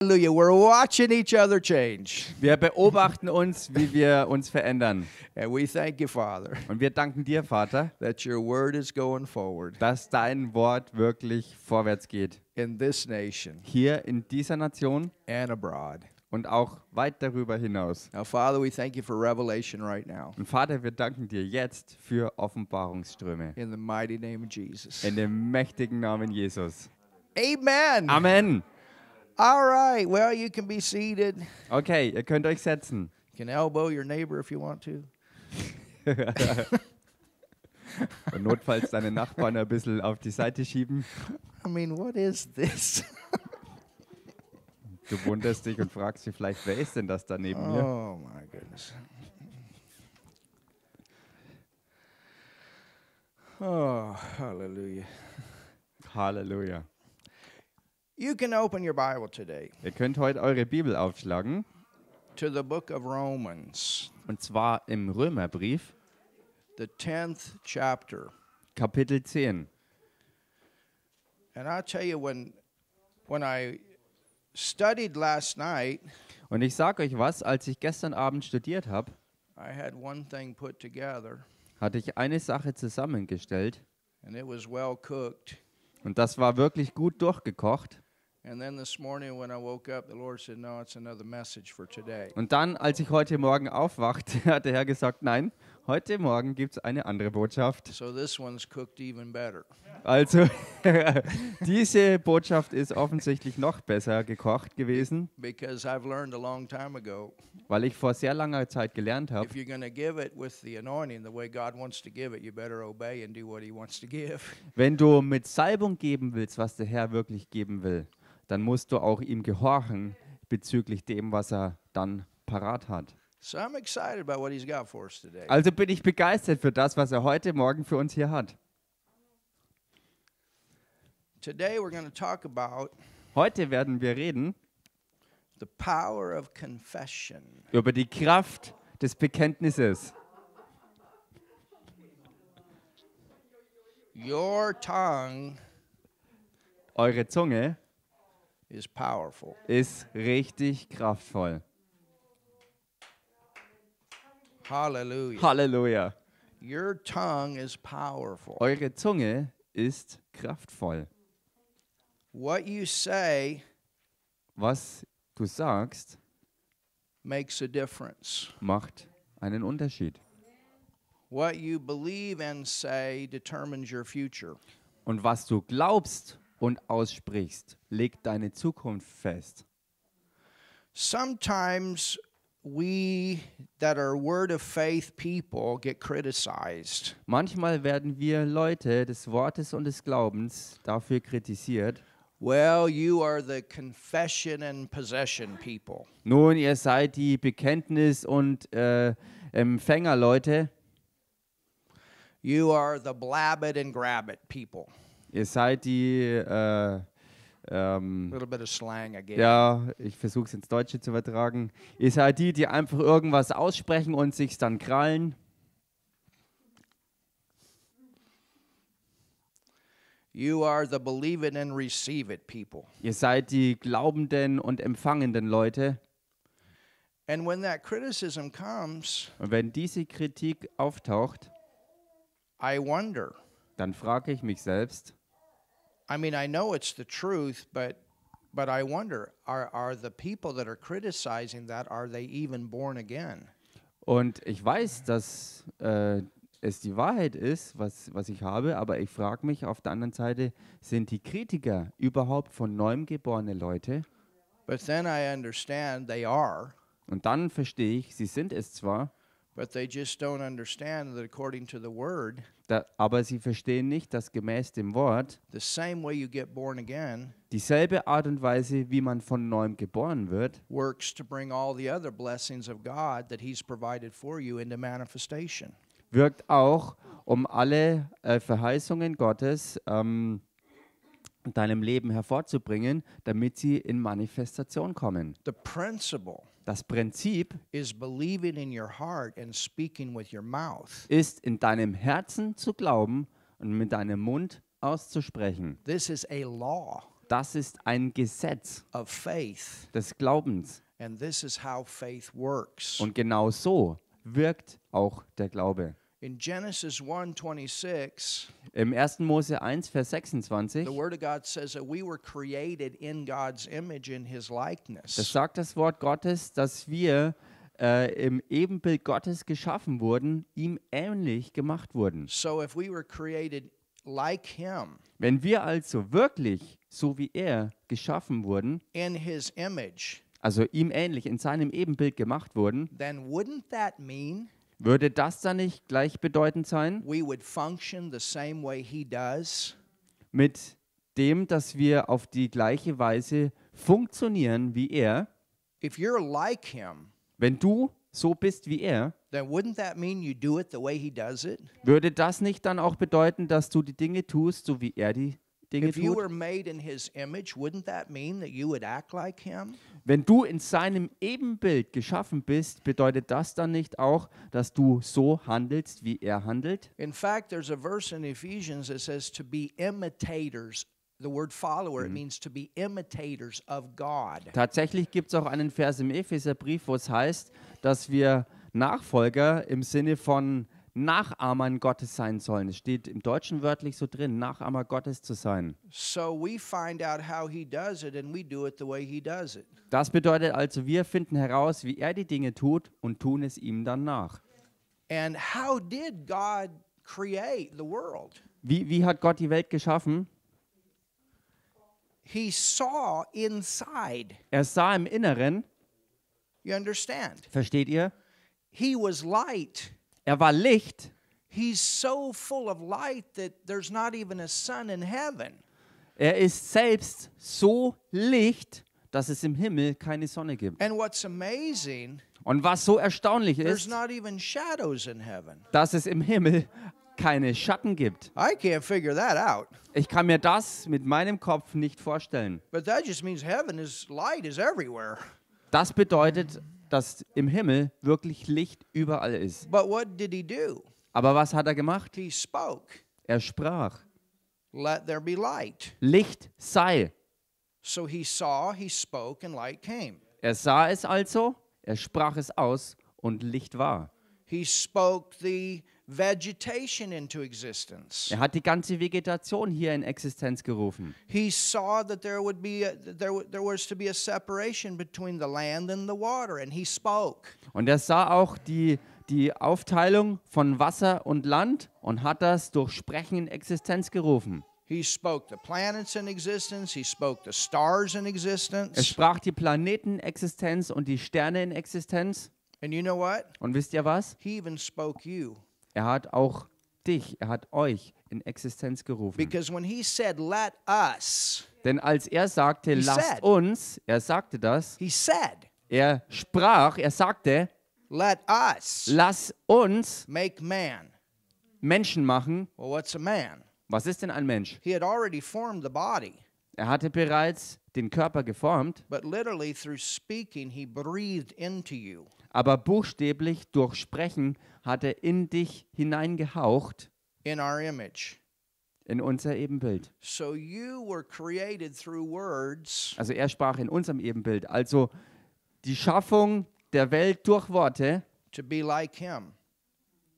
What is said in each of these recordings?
Hallelujah, we're watching each other change. Wir beobachten uns, wie wir uns verändern. And we thank you, Father. Und wir danken dir, Vater, that your word is going forward. dass dein Wort wirklich vorwärts geht. In this nation. Hier in dieser Nation. And abroad. Und auch weit darüber hinaus. Now, Father, we thank you for revelation right now. Und Vater, wir danken dir jetzt für Offenbarungsströme. In the mighty name of Jesus. In dem mächtigen Namen Jesus. Amen. Amen. All right, well, you can be seated. Okay, ihr könnt euch setzen. You can elbow your neighbor if you want to. Und notfalls deine Nachbarn ein bisschen auf die Seite schieben. I mean, what is this? Du wunderst dich und fragst dich vielleicht, wer ist denn das da neben oh, mir? Oh my goodness. Oh, Halleluja. Halleluja. You can open your Bible today Ihr könnt heute eure Bibel aufschlagen to the book of Romans, und zwar im Römerbrief, the 10 chapter. Kapitel 10. And I'll tell you when when I studied last night, Und ich sage euch was, als ich gestern Abend studiert habe, I had one thing put together hatte ich eine Sache zusammengestellt and it was well cooked. und das war wirklich gut durchgekocht. Und dann, als ich heute Morgen aufwachte, hat der Herr gesagt, nein, heute Morgen gibt es eine andere Botschaft. Also, diese Botschaft ist offensichtlich noch besser gekocht gewesen, weil ich vor sehr langer Zeit gelernt habe, wenn du mit Salbung geben willst, was der Herr wirklich geben will, dann musst du auch ihm gehorchen bezüglich dem, was er dann parat hat. Also bin ich begeistert für das, was er heute Morgen für uns hier hat. Heute werden wir reden über die Kraft des Bekenntnisses. Eure Zunge is powerful. Ist richtig kraftvoll. Halleluja. Halleluja. Your tongue is powerful. Eure Zunge ist kraftvoll. What you say Was du sagst, makes a difference. macht einen Unterschied. What you believe and say determines your future. Und was du glaubst und aussprichst, leg deine Zukunft fest. Sometimes we that are word of faith people get criticized. Manchmal werden wir Leute des Wortes und des Glaubens dafür kritisiert. Well, you are the confession and possession people. Nun, ihr seid die Bekenntnis und äh, Empfängerleute. You are the blab it and grab it people. Ihr seid die. Äh, ähm, slang, ja, ich versuche es ins Deutsche zu übertragen. Ihr seid die, die einfach irgendwas aussprechen und sich dann krallen. You are the believe and receive it people. Ihr seid die glaubenden und empfangenden Leute. And when that criticism comes, und wenn diese Kritik auftaucht, I wonder, dann frage ich mich selbst, I mean, I know it's the truth, but but I wonder are are the people that are criticizing that are they even born again? Und ich weiß, dass äh, es die Wahrheit ist, was, was ich habe, aber ich frage mich auf der anderen Seite, sind die Kritiker überhaupt von neuem geborene Leute? But then I understand they are, Und dann verstehe ich, sie sind es zwar, but they just don't understand that according to the word, Da, aber sie verstehen nicht, dass gemäß dem Wort again, dieselbe Art und Weise, wie man von neuem geboren wird, Wirkt auch, um alle äh, Verheißungen Gottes ähm, in deinem Leben hervorzubringen, damit sie in Manifestation kommen. The principle das Prinzip is believing in your heart and speaking with your mouth. ist in deinem Herzen zu glauben und mit deinem Mund auszusprechen. This is a law das ist ein Gesetz of faith. des Glaubens. And this is how faith works. Und genau so wirkt auch der Glaube. In Genesis 1:26 Im 1. Mose 1 Vers 26 The word of God says that we were created in God's image in his likeness. Das sagt das Wort Gottes, dass wir äh, im Ebenbild Gottes geschaffen wurden, ihm ähnlich gemacht wurden. So if we were created like him. Wenn wir also wirklich so wie er geschaffen wurden in his image. Also ihm ähnlich in seinem Ebenbild gemacht wurden. Then wouldn't that mean würde das dann nicht gleichbedeutend sein? Mit dem, dass wir auf die gleiche Weise funktionieren wie er. Like him, wenn du so bist wie er, würde das nicht dann auch bedeuten, dass du die Dinge tust, so wie er die Dinge tut. Wenn du in seinem Ebenbild geschaffen bist, bedeutet das dann nicht auch, dass du so handelst, wie er handelt? In fact, there's a verse in Ephesians that says to be imitators The word follower, it mhm. means to be imitators of God. Tatsächlich gibt es auch einen Vers im Epheserbrief, wo es heißt, dass wir Nachfolger im Sinne von Nachahmern Gottes sein sollen. Es steht im Deutschen wörtlich so drin, Nachahmer Gottes zu sein. Das bedeutet also, wir finden heraus, wie er die Dinge tut und tun es ihm dann nach. Wie, wie hat Gott die Welt geschaffen? Er sah im Inneren. Versteht ihr? He was light. Er war Licht. He's so full of light that there's not even a sun in heaven. Er ist selbst so Licht, dass es im Himmel keine Sonne gibt. And what's amazing, Und was so erstaunlich ist, not even shadows in heaven. dass es im Himmel keine Schatten gibt. I can't figure that out. Ich kann mir das mit meinem Kopf nicht vorstellen. But that just means heaven is light is everywhere. Das bedeutet, dass im Himmel wirklich Licht überall ist. But what did he do? Aber was hat er gemacht? He spoke. Er sprach. Let there be light. Licht sei. So he saw, he spoke and light came. Er sah es also, er sprach es aus und Licht war. He spoke the vegetation into existence. Er hat die ganze Vegetation hier in Existenz gerufen. He saw that there would be a, there there was to be a separation between the land and the water and he spoke. Und er sah auch die die Aufteilung von Wasser und Land und hat das durch Sprechen in Existenz gerufen. He spoke the planets in existence, he spoke the stars in existence. Er sprach die Planeten in Existenz und die Sterne in Existenz. And you know what? Und wisst ihr was? He even spoke you. Er hat auch dich, er hat euch in Existenz gerufen. Because when he said, "Let us," Denn als er sagte, He lasst said- uns, er sagte das, he said, er sprach, er sagte, "Let us lass uns make man." Menschen machen. Well, what's a man? Was ist denn ein Mensch? He had already formed the body, Er hatte bereits den Körper geformt, but literally through speaking, he breathed into you aber buchstäblich durch Sprechen hat er in dich hineingehaucht. In our image. In unser Ebenbild. So you were created through words. Also er sprach in unserem Ebenbild. Also die Schaffung der Welt durch Worte. To be like him.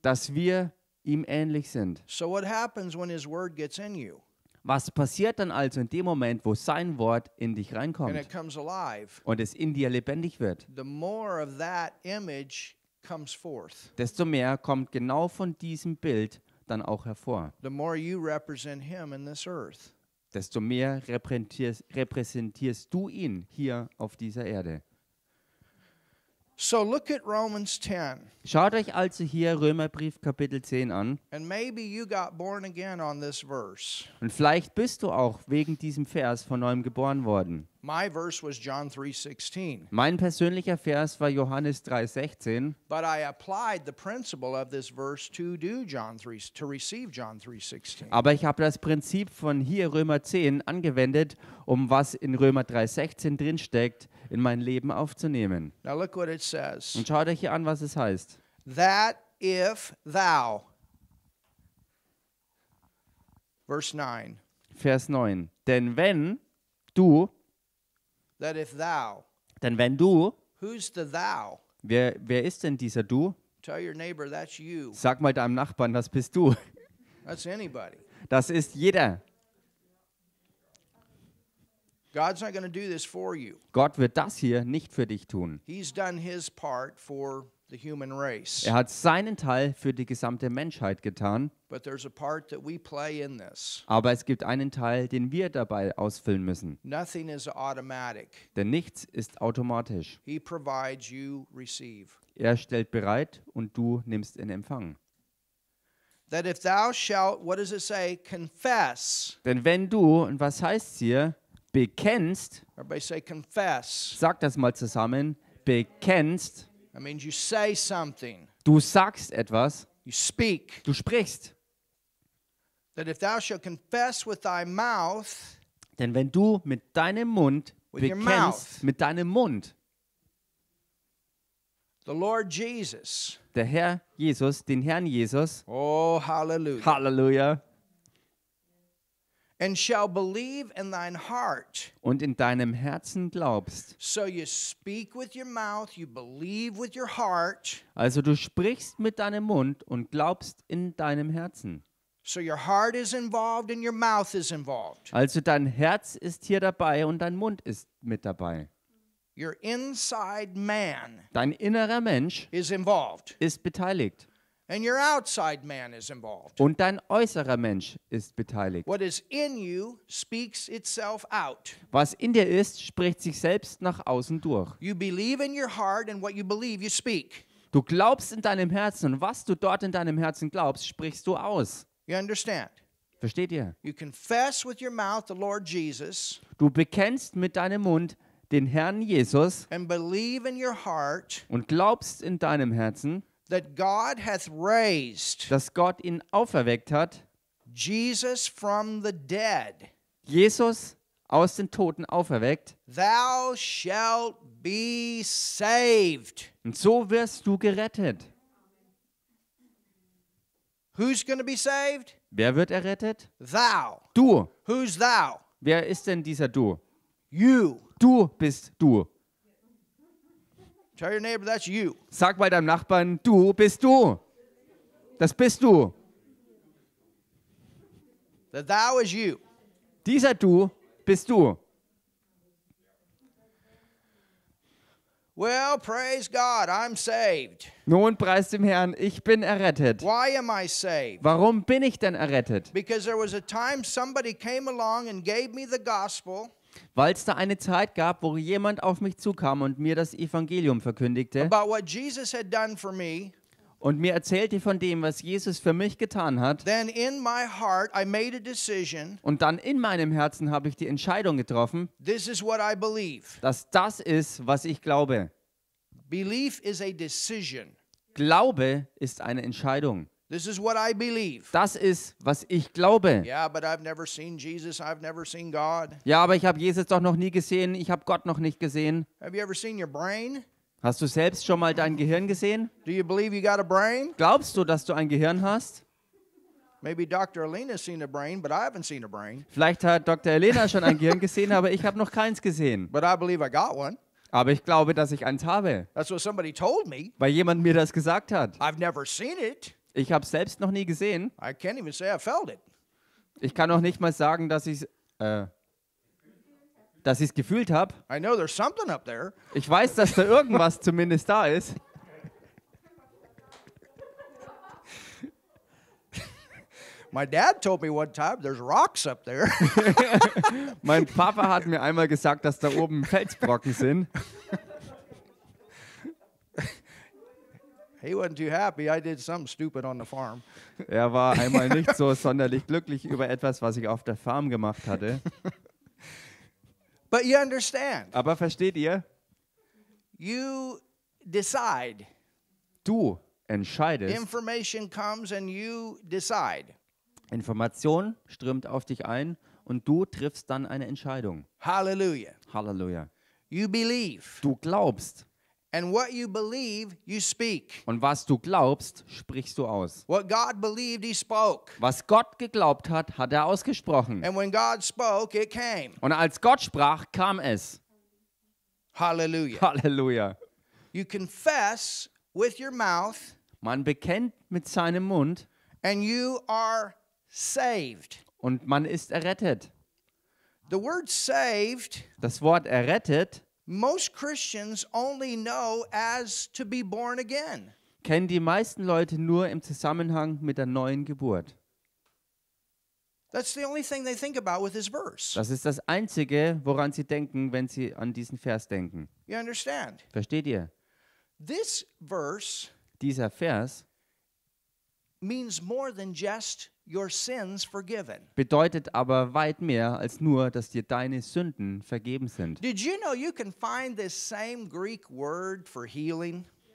Dass wir ihm ähnlich sind. So what happens when his word gets in you? Was passiert dann also in dem Moment, wo sein Wort in dich reinkommt and it comes alive, und es in dir lebendig wird? the more of that image comes forth. Desto mehr kommt genau von diesem Bild dann auch hervor. The more you represent Him in this earth. Desto mehr repräsentierst, repräsentierst du ihn hier auf dieser Erde. So look at Romans 10. Schaut euch also hier Römerbrief Kapitel 10 an. And maybe you got born again on this verse. Und vielleicht bist du auch wegen diesem Vers von neuem geboren worden. My verse was John 3:16. Mein persönlicher Vers war Johannes 3:16. But I applied the principle of this verse to do John 3 to receive John 3:16. Aber ich habe das Prinzip von hier Römer 10 angewendet, um was in Römer 3:16 drin steckt in mein Leben aufzunehmen. Now look what it says. Und schaut euch hier an, was es heißt. That if thou. Verse 9. Vers 9. Denn wenn du. That if thou. Denn wenn du. Who's the thou? Wer, wer ist denn dieser du? Tell your neighbor, that's you. Sag mal deinem Nachbarn, das bist du. That's anybody. Das ist jeder. Gott wird das hier nicht für dich tun. Er hat seinen Teil für die gesamte Menschheit getan. Aber es gibt einen Teil, den wir dabei ausfüllen müssen. Denn nichts ist automatisch. Er stellt bereit und du nimmst in Empfang. Denn wenn du, und was heißt hier? bekennst, sag das mal zusammen, bekennst, du sagst etwas, du sprichst. Denn wenn du mit deinem Mund bekennst, mit deinem Mund, der Herr Jesus, den Herrn Jesus, oh, Halleluja, Halleluja and shall believe in thine heart. Und in deinem Herzen glaubst. So you speak with your mouth, you believe with your heart. Also du sprichst mit deinem Mund und glaubst in deinem Herzen. So your heart is involved and your mouth is involved. Also dein Herz ist hier dabei und dein Mund ist mit dabei. Your inside man Dein innerer Mensch is involved. ist beteiligt. Und dein äußerer Mensch ist beteiligt. Was in dir ist, spricht sich selbst nach außen durch. Du glaubst in deinem Herzen und was du dort in deinem Herzen glaubst, sprichst du aus. Versteht ihr? Du bekennst mit deinem Mund den Herrn Jesus und glaubst in deinem Herzen, that God hath raised dass Gott ihn auferweckt hat, Jesus from the dead, Jesus aus den Toten auferweckt, thou shalt be saved. und so wirst du gerettet. Who's going to be saved? Wer wird errettet? Thou. Du. Who's thou? Wer ist denn dieser du? You. Du bist du. Tell your neighbor that's you. Sag bei deinem Nachbarn, du bist du. Das bist du. The thou is you. Dieser du bist du. Well, praise God, I'm saved. Nun preis dem Herrn, ich bin errettet. Why am I saved? Warum bin ich denn errettet? Because there was a time somebody came along and gave me the gospel weil es da eine Zeit gab, wo jemand auf mich zukam und mir das Evangelium verkündigte me, und mir erzählte von dem, was Jesus für mich getan hat. Decision, und dann in meinem Herzen habe ich die Entscheidung getroffen, dass das ist, was ich glaube. Glaube ist eine Entscheidung. This is what I believe. Das ist, was ich glaube. Yeah, but I've never seen Jesus. I've never seen God. Ja, aber ich habe Jesus doch noch nie gesehen. Ich habe Gott noch nicht gesehen. Have you ever seen your brain? Hast du selbst schon mal dein Gehirn gesehen? Do you believe you got a brain? Glaubst du, dass du ein Gehirn hast? Maybe Dr. Elena's seen a brain, but I haven't seen a brain. Vielleicht hat Dr. Elena schon ein Gehirn gesehen, aber ich habe noch keins gesehen. But I believe I got one. Aber ich glaube, dass ich eins habe. That's what somebody told me. Weil jemand mir das gesagt hat. I've never seen it. Ich habe es selbst noch nie gesehen. I can't even say I felt it. Ich kann auch nicht mal sagen, dass ich äh, es gefühlt habe. Ich weiß, dass da irgendwas zumindest da ist. My dad told me one time there's rocks up there. mein Papa hat mir einmal gesagt, dass da oben Felsbrocken sind. He wasn't too happy. I did something stupid on the farm. Er war einmal nicht so sonderlich glücklich über etwas, was ich auf der Farm gemacht hatte. But you understand. Aber versteht ihr? You decide. Du entscheidest. Information comes and you decide. Information strömt auf dich ein und du triffst dann eine Entscheidung. Halleluja. Halleluja. You believe. Du glaubst. And what you believe, you speak. Und was du glaubst, sprichst du aus. What God believed, he spoke. Was Gott geglaubt hat, hat er ausgesprochen. And when God spoke, it came. Und als Gott sprach, kam es. Halleluja. Halleluja. You confess with your mouth. Man bekennt mit seinem Mund. And you are saved. Und man ist errettet. The word saved. Das Wort errettet most Christians only know as to be born again. Kennen die meisten Leute nur im Zusammenhang mit der neuen Geburt. That's the only thing they think about with this verse. Das ist das einzige, woran sie denken, wenn sie an diesen Vers denken. You understand? Versteht ihr? This verse Dieser Vers Bedeutet aber weit mehr als nur, dass dir deine Sünden vergeben sind.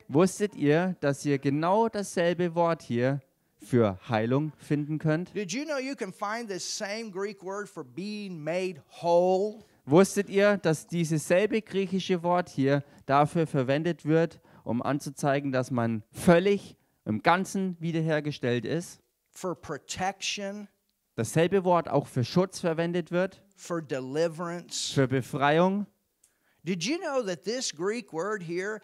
Wusstet ihr, dass ihr genau dasselbe Wort hier für Heilung finden könnt? Wusstet ihr, dass dieses selbe griechische Wort hier dafür verwendet wird, um anzuzeigen, dass man völlig im Ganzen wiederhergestellt ist. For protection. Dasselbe Wort auch für Schutz verwendet wird. For deliverance. Für Befreiung. Did you know that this Greek word here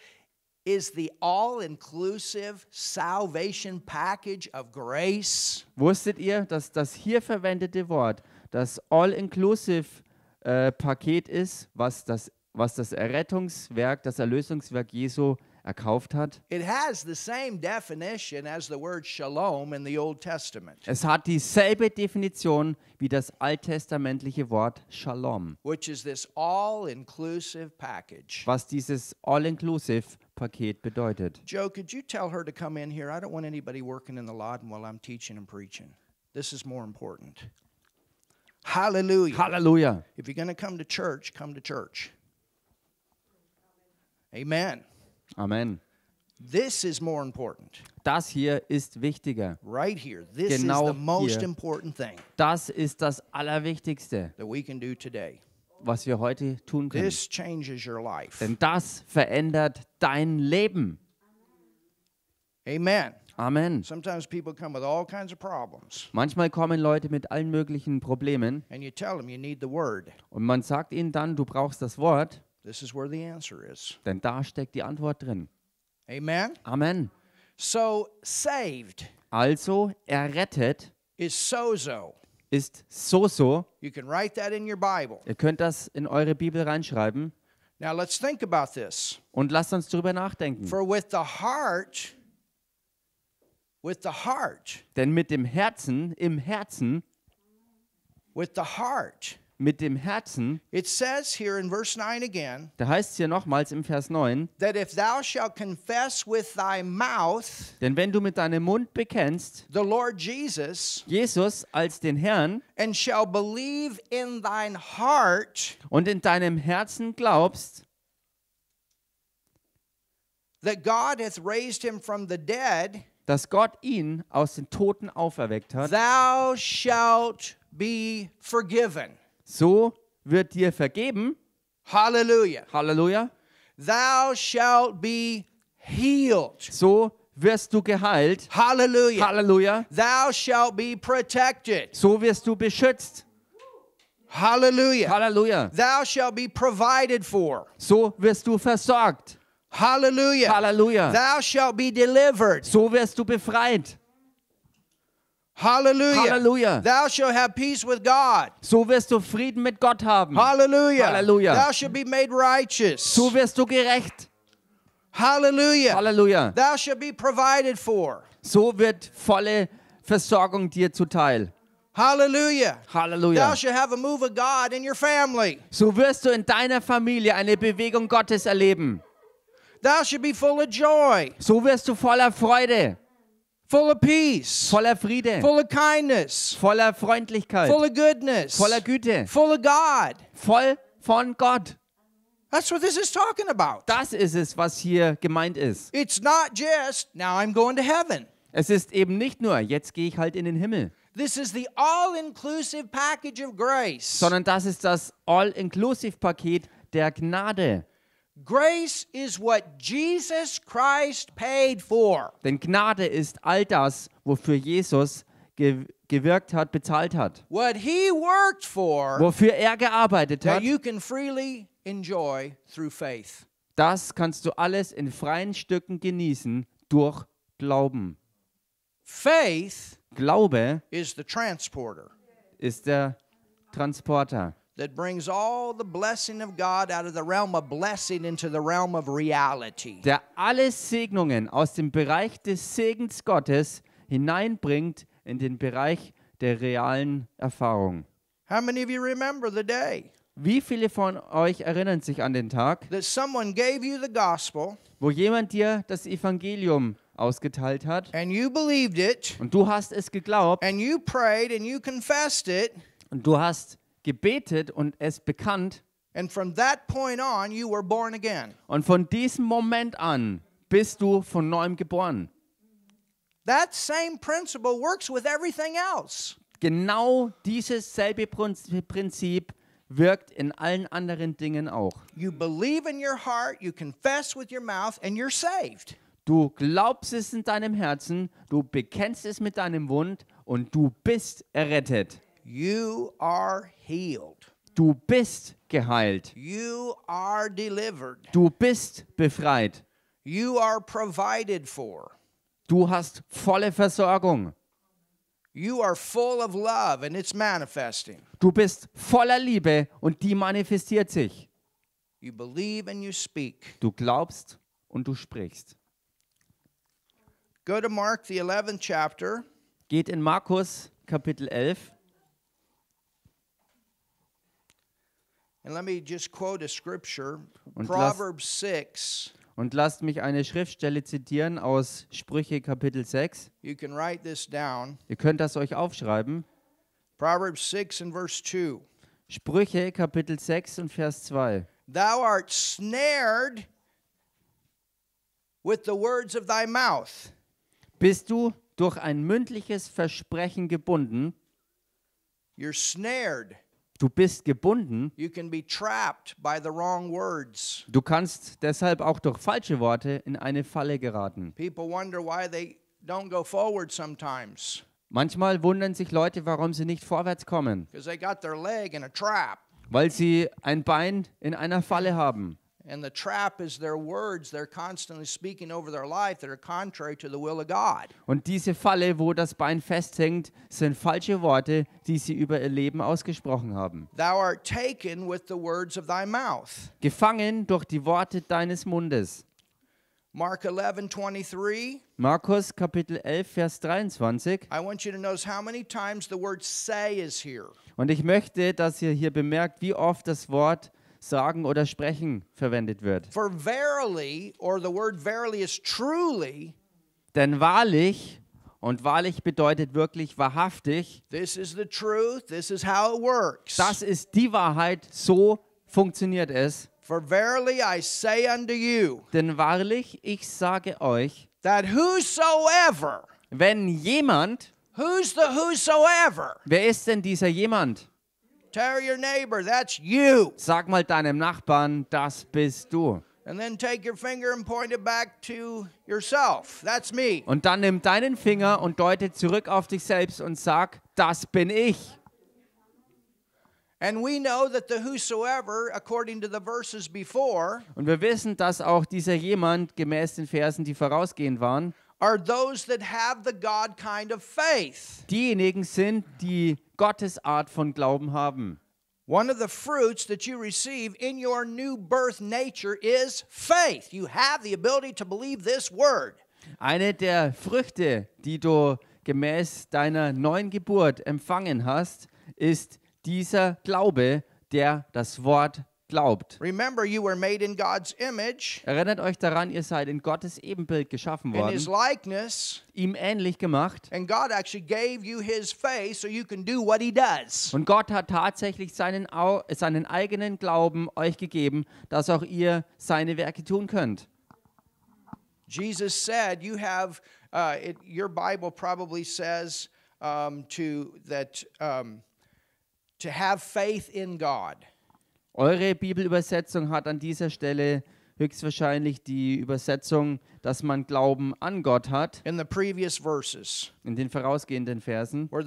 is the all-inclusive salvation package of grace? Wusstet ihr, dass das hier verwendete Wort das all-inclusive äh, Paket ist, was das was das Errettungswerk, das Erlösungswerk Jesu ist? erkauft hat. Es hat dieselbe Definition wie das alttestamentliche Wort Shalom, was dieses all-inclusive Paket bedeutet. Joe, could you tell her to come in here? I don't want anybody working in the lawn while I'm teaching and preaching. This is more important. Hallelujah. Hallelujah. If you're going to come to church, come to church. Amen. Amen. This is more important. Das hier ist wichtiger. Right here, this genau is the most hier. important thing. Das ist das Allerwichtigste, that we can do today. was wir heute tun können. This changes your life. Denn das verändert dein Leben. Amen. Amen. Sometimes people come with all kinds of problems. Manchmal kommen Leute mit allen möglichen Problemen. And you tell them you need the word. Und man sagt ihnen dann, du brauchst das Wort. This is where the answer is. Denn da steckt die Antwort drin. Amen. Amen. So saved. Also errettet is sozo. Ist sozo. You can write that in your Bible. Ihr könnt das in eure Bibel reinschreiben. Now let's think about this. Und lasst uns darüber nachdenken. For with the heart with the heart. Denn mit dem Herzen, im Herzen with the heart mit dem Herzen. It says here in verse 9 again. Da heißt es hier nochmals im Vers 9. That if thou shalt confess with thy mouth. Denn wenn du mit deinem Mund bekennst. The Lord Jesus. Jesus als den Herrn. And shall believe in thine heart. Und in deinem Herzen glaubst. That God hath raised him from the dead. Dass Gott ihn aus den Toten auferweckt hat. Thou shalt be forgiven. So wird dir vergeben. Halleluja. Halleluja. Thou shalt be healed. So wirst du geheilt. Halleluja. Halleluja. Thou shalt be protected. So wirst du beschützt. Halleluja. Halleluja. Thou shalt be provided for. So wirst du versorgt. Halleluja. Halleluja. Thou shalt be delivered. So wirst du befreit. Halleluja. Halleluja. Thou shalt have peace with God. So wirst du Frieden mit Gott haben. Halleluja. Halleluja. Thou shalt be made righteous. So wirst du gerecht. Halleluja. Halleluja. Thou shalt be provided for. So wird volle Versorgung dir zuteil. Halleluja. Halleluja. Thou shalt have a move of God in your family. So wirst du in deiner Familie eine Bewegung Gottes erleben. Thou shalt be full of joy. So wirst du voller Freude. Full of peace. Voller Friede. Full of kindness. Voller Freundlichkeit. Full of goodness. Voller Güte. Full of God. Voll von Gott. That's what this is talking about. Das ist es, was hier gemeint ist. It's not just now I'm going to heaven. Es ist eben nicht nur jetzt gehe ich halt in den Himmel. This is the all-inclusive package of grace. Sondern das ist das all-inclusive Paket der Gnade. Grace is what Jesus Christ paid for. Denn Gnade ist all das, wofür Jesus ge gewirkt hat, bezahlt hat. What he worked for, wofür er gearbeitet hat. you can freely enjoy through faith. Das kannst du alles in freien Stücken genießen durch Glauben. Faith Glaube is the transporter. ist der Transporter that brings all the blessing of God out of the realm of blessing into the realm of reality. Der alle Segnungen aus dem Bereich des Segens Gottes hineinbringt in den Bereich der realen Erfahrung. How many of you remember the day? Wie viele von euch erinnern sich an den Tag, that someone gave you the gospel, wo jemand dir das Evangelium ausgeteilt hat and you believed it, und du hast es geglaubt and you prayed and you confessed it, und du hast gebetet und es bekannt. And from that point on, you were born again. Und von diesem Moment an bist du von neuem geboren. That same principle works with everything else. Genau dieses selbe Prinzip wirkt in allen anderen Dingen auch. You believe in your heart, you confess with your mouth and you're saved. Du glaubst es in deinem Herzen, du bekennst es mit deinem Mund und du bist errettet. You are healed. Du bist geheilt. You are delivered. Du bist befreit. You are provided for. Du hast volle Versorgung. You are full of love and it's manifesting. Du bist voller Liebe und die manifestiert sich. You believe and you speak. Du glaubst und du sprichst. Go to Mark the 11th chapter. Geht in Markus Kapitel 11. And let me just quote a scripture, und Proverbs 6. Und lasst mich eine Schriftstelle zitieren aus Sprüche Kapitel 6. You can write this down. Ihr könnt das euch aufschreiben. Proverbs 6 and verse 2. Sprüche Kapitel 6 und Vers 2. Thou art snared with the words of thy mouth. Bist du durch ein mündliches Versprechen gebunden? You're snared. Du bist gebunden. Du kannst deshalb auch durch falsche Worte in eine Falle geraten. Manchmal wundern sich Leute, warum sie nicht vorwärts kommen. Weil sie ein Bein in einer Falle haben. And the trap is their words they're constantly speaking over their life that are contrary to the will of God. Und diese Falle, wo das Bein festhängt, sind falsche Worte, die sie über ihr Leben ausgesprochen haben. Thou art taken with the words of thy mouth. Gefangen durch die Worte deines Mundes. Mark 11, Markus Kapitel 11 Vers 23. I want you to notice how many times the word say is here. Und ich möchte, dass ihr hier bemerkt, wie oft das Wort sagen oder sprechen verwendet wird. For verily or the word verily is truly denn wahrlich und wahrlich bedeutet wirklich wahrhaftig. This is the truth, this is how it works. Das ist die Wahrheit, so funktioniert es. For verily I say unto you. Denn wahrlich ich sage euch, that whosoever wenn jemand Who's the whosoever? Wer ist denn dieser jemand? Tell your neighbor, that's you. Sag mal deinem Nachbarn, das bist du. And then take your finger and point it back to yourself. That's me. Und dann nimm deinen Finger und deute zurück auf dich selbst und sag, das bin ich. Und wir wissen, dass auch dieser jemand gemäß den Versen, die vorausgehend waren, are those that have the God kind of faith. Diejenigen sind, die Gottes Art von Glauben haben. One of the fruits that you receive in your new birth nature is faith. You have the ability to believe this word. Eine der Früchte, die du gemäß deiner neuen Geburt empfangen hast, ist dieser Glaube, der das Wort glaubt. Remember, you were made in God's image. Erinnert euch daran, ihr seid in Gottes Ebenbild geschaffen worden. In his likeness. Ihm ähnlich gemacht. And God actually gave you his faith so you can do what he does. Und Gott hat tatsächlich seinen, seinen eigenen Glauben euch gegeben, dass auch ihr seine Werke tun könnt. Jesus said, you have uh, it, your Bible probably says um, to that um, to have faith in God. Eure Bibelübersetzung hat an dieser Stelle höchstwahrscheinlich die Übersetzung, dass man Glauben an Gott hat. In, verses, in den vorausgehenden Versen, wo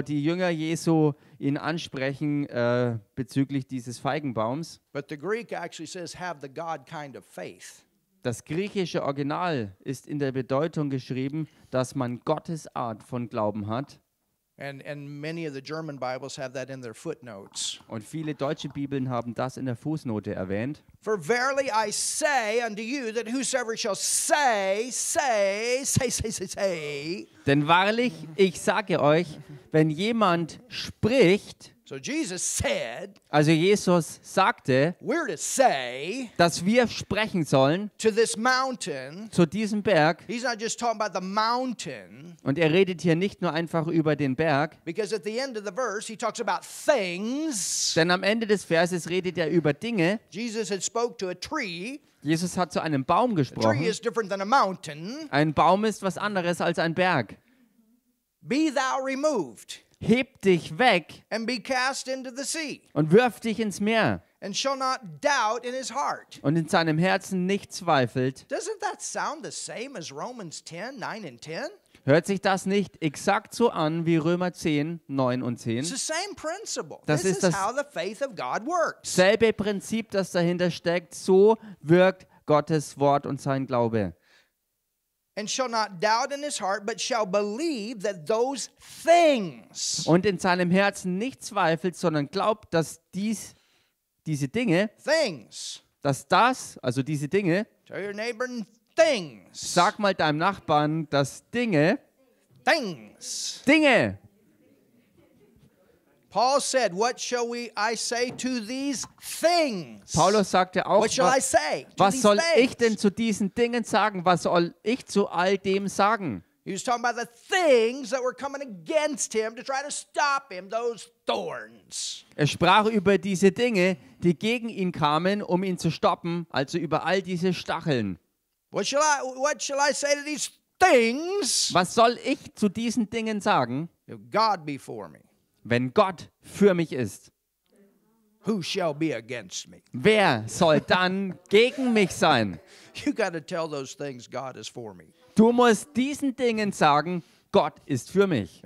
die Jünger Jesu ihn ansprechen äh, bezüglich dieses Feigenbaums. Says, kind of das griechische Original ist in der Bedeutung geschrieben, dass man Gottes Art von Glauben hat. Und viele deutsche Bibeln haben das in der Fußnote erwähnt. For verily I say unto you that whosoever shall say, say, say, say, say, Denn wahrlich, ich sage euch, wenn jemand spricht, so Jesus said, also Jesus sagte, we're to say, dass wir sprechen sollen to this mountain, zu diesem Berg. He's not just talking about the mountain, und er redet hier nicht nur einfach über den Berg. Denn am Ende des Verses redet er über Dinge. Jesus had spoke to a tree. Jesus hat zu einem Baum gesprochen. A tree is different than a mountain. Ein Baum ist was anderes als ein Berg. Be thou removed heb dich weg and be cast into the sea und wirf dich ins Meer. And shall not doubt in his heart. Und in seinem Herzen nicht zweifelt. Doesn't that sound the same as Romans 10, 9 and 10? Hört sich das nicht exakt so an wie Römer 10, 9 und 10? Das ist das selbe Prinzip, das dahinter steckt. So wirkt Gottes Wort und sein Glaube and shall not doubt in his heart, but shall believe that those things. Und in seinem Herzen nicht zweifelt, sondern glaubt, dass dies diese Dinge, things. dass das, also diese Dinge, Tell your neighbor things. Sag mal deinem Nachbarn, dass Dinge, things. Dinge Paul said, "What shall we I say to these things?" Paulus sagte auch, was, was soll ich denn zu diesen Dingen sagen? Was soll ich zu all dem sagen? He was talking about the things that were coming against him to try to stop him, those thorns. Er sprach über diese Dinge, die gegen ihn kamen, um ihn zu stoppen, also über all diese Stacheln. What shall I, what shall I say to these things? Was soll ich zu diesen Dingen sagen? If God be for me. Wenn Gott für mich ist, Who shall be against me? wer soll dann gegen mich sein? You got tell those things God is for me. Du musst diesen Dingen sagen, Gott ist für mich.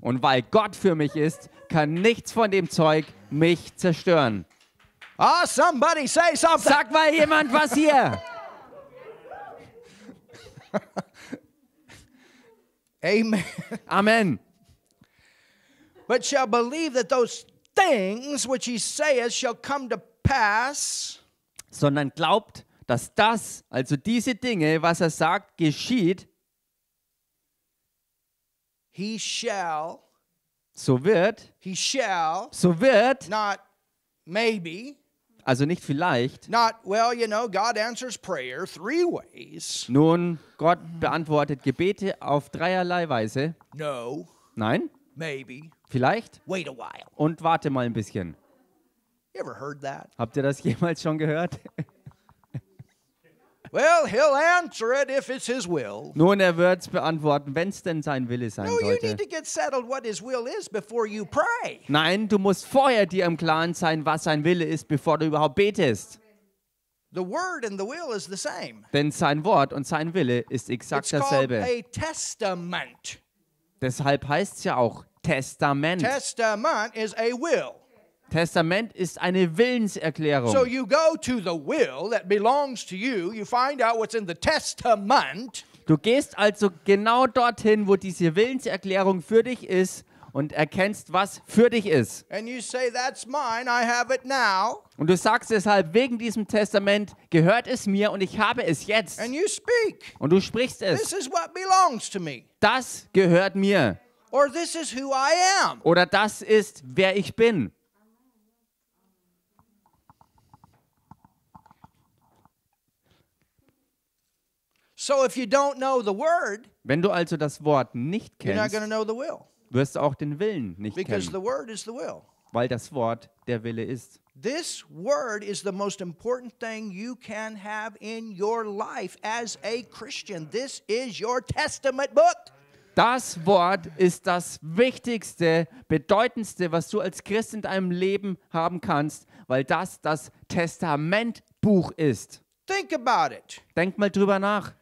Und weil Gott für mich ist, kann nichts von dem Zeug mich zerstören. Ah, somebody say something. Sag mal jemand was hier. Amen. Amen. But shall believe that those things which he saith shall come to pass. Sondern glaubt, dass das, also diese Dinge, was er sagt, geschieht. He shall. So wird. He shall. So wird. Not maybe. Also nicht vielleicht. Not, well, you know, God answers prayer three ways. Nun, Gott beantwortet Gebete auf dreierlei Weise. No. Nein. Maybe. Vielleicht. Wait a while. Und warte mal ein bisschen. You ever heard that? Habt ihr das jemals schon gehört? Well, he'll answer it if it's his will. Nun, er wird es beantworten, wenn es denn sein Wille sein no, sollte. Nein, du musst vorher dir im Klaren sein, was sein Wille ist, bevor du überhaupt betest. The word and the will is the same. Denn sein Wort und sein Wille ist exakt It's dasselbe. Called a testament. Deshalb heißt es ja auch Testament. Testament is a will. Testament ist eine Willenserklärung. So you go to the will that belongs to you, you find out what's in the testament. Du gehst also genau dorthin, wo diese Willenserklärung für dich ist und erkennst, was für dich ist. Say, mine, und du sagst deshalb, wegen diesem Testament gehört es mir und ich habe es jetzt. Und du sprichst es. Das gehört mir. Oder das ist, wer ich bin. So if you don't know the word, wenn du also das Wort nicht kennst, wirst du auch den Willen nicht Because kennen. The word is the will. Weil das Wort der Wille ist. This word is the most important thing you can have in your life as a Christian. This is your testament book. Das Wort ist das wichtigste, bedeutendste, was du als Christ in deinem Leben haben kannst, weil das das Testamentbuch ist. Think about it. Denk mal drüber nach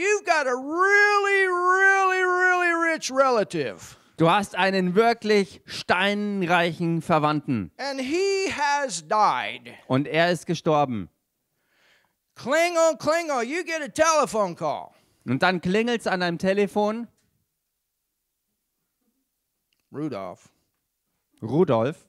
you've got a really, really, really rich relative. Du hast einen wirklich steinreichen Verwandten. And he has died. Und er ist gestorben. Klingle, klingle, you get a telephone call. Und dann klingelt's an einem Telefon. Rudolf. Rudolf.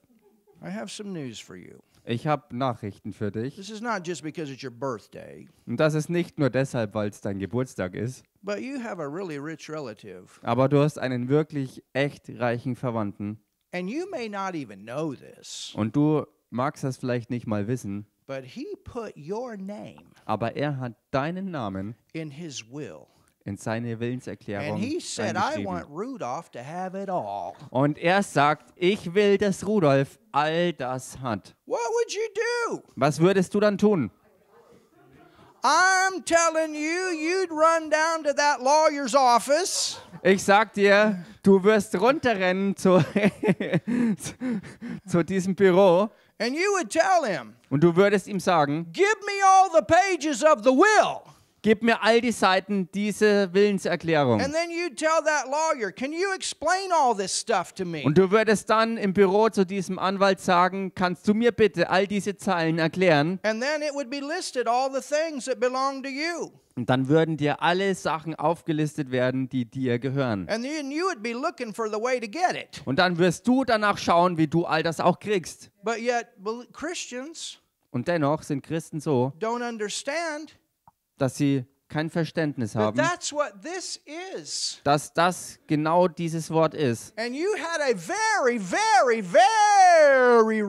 I have some news for you. Ich habe Nachrichten für dich. This is not just because it's your birthday, Und das ist nicht nur deshalb, weil es dein Geburtstag ist, but you have a really rich relative. aber du hast einen wirklich echt reichen Verwandten. And you may not even know this, Und du magst das vielleicht nicht mal wissen, but he put your name aber er hat deinen Namen in his will in seine Willenserklärung. Said, Und er sagt, ich will, dass Rudolf all das hat. Was würdest du dann tun? I'm telling you, you'd run down to that lawyer's office. Ich sag dir, du wirst runterrennen zu, zu diesem Büro. And you would tell him, und du würdest ihm sagen, Give me all the pages of the will. Gib mir all die Seiten dieser Willenserklärung. Und du würdest dann im Büro zu diesem Anwalt sagen, kannst du mir bitte all diese Zeilen erklären? Und dann würden dir alle Sachen aufgelistet werden, die dir gehören. Und dann wirst du danach schauen, wie du all das auch kriegst. Und dennoch sind Christen so, don't understand, dass sie kein Verständnis haben, dass das genau dieses Wort ist. Very, very, very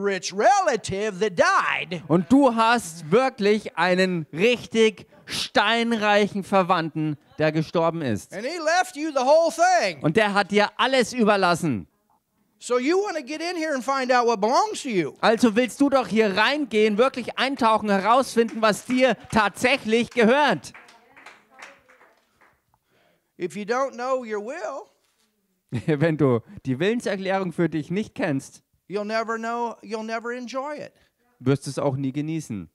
Und du hast wirklich einen richtig steinreichen Verwandten, der gestorben ist. Und der hat dir alles überlassen. So you want to get in here and find out what belongs to you. Also willst du doch hier reingehen, wirklich eintauchen, herausfinden, was dir tatsächlich gehört. If you don't know your will, wenn du die Willenserklärung für dich nicht kennst, you'll never know, you'll never enjoy it. wirst du es auch nie genießen.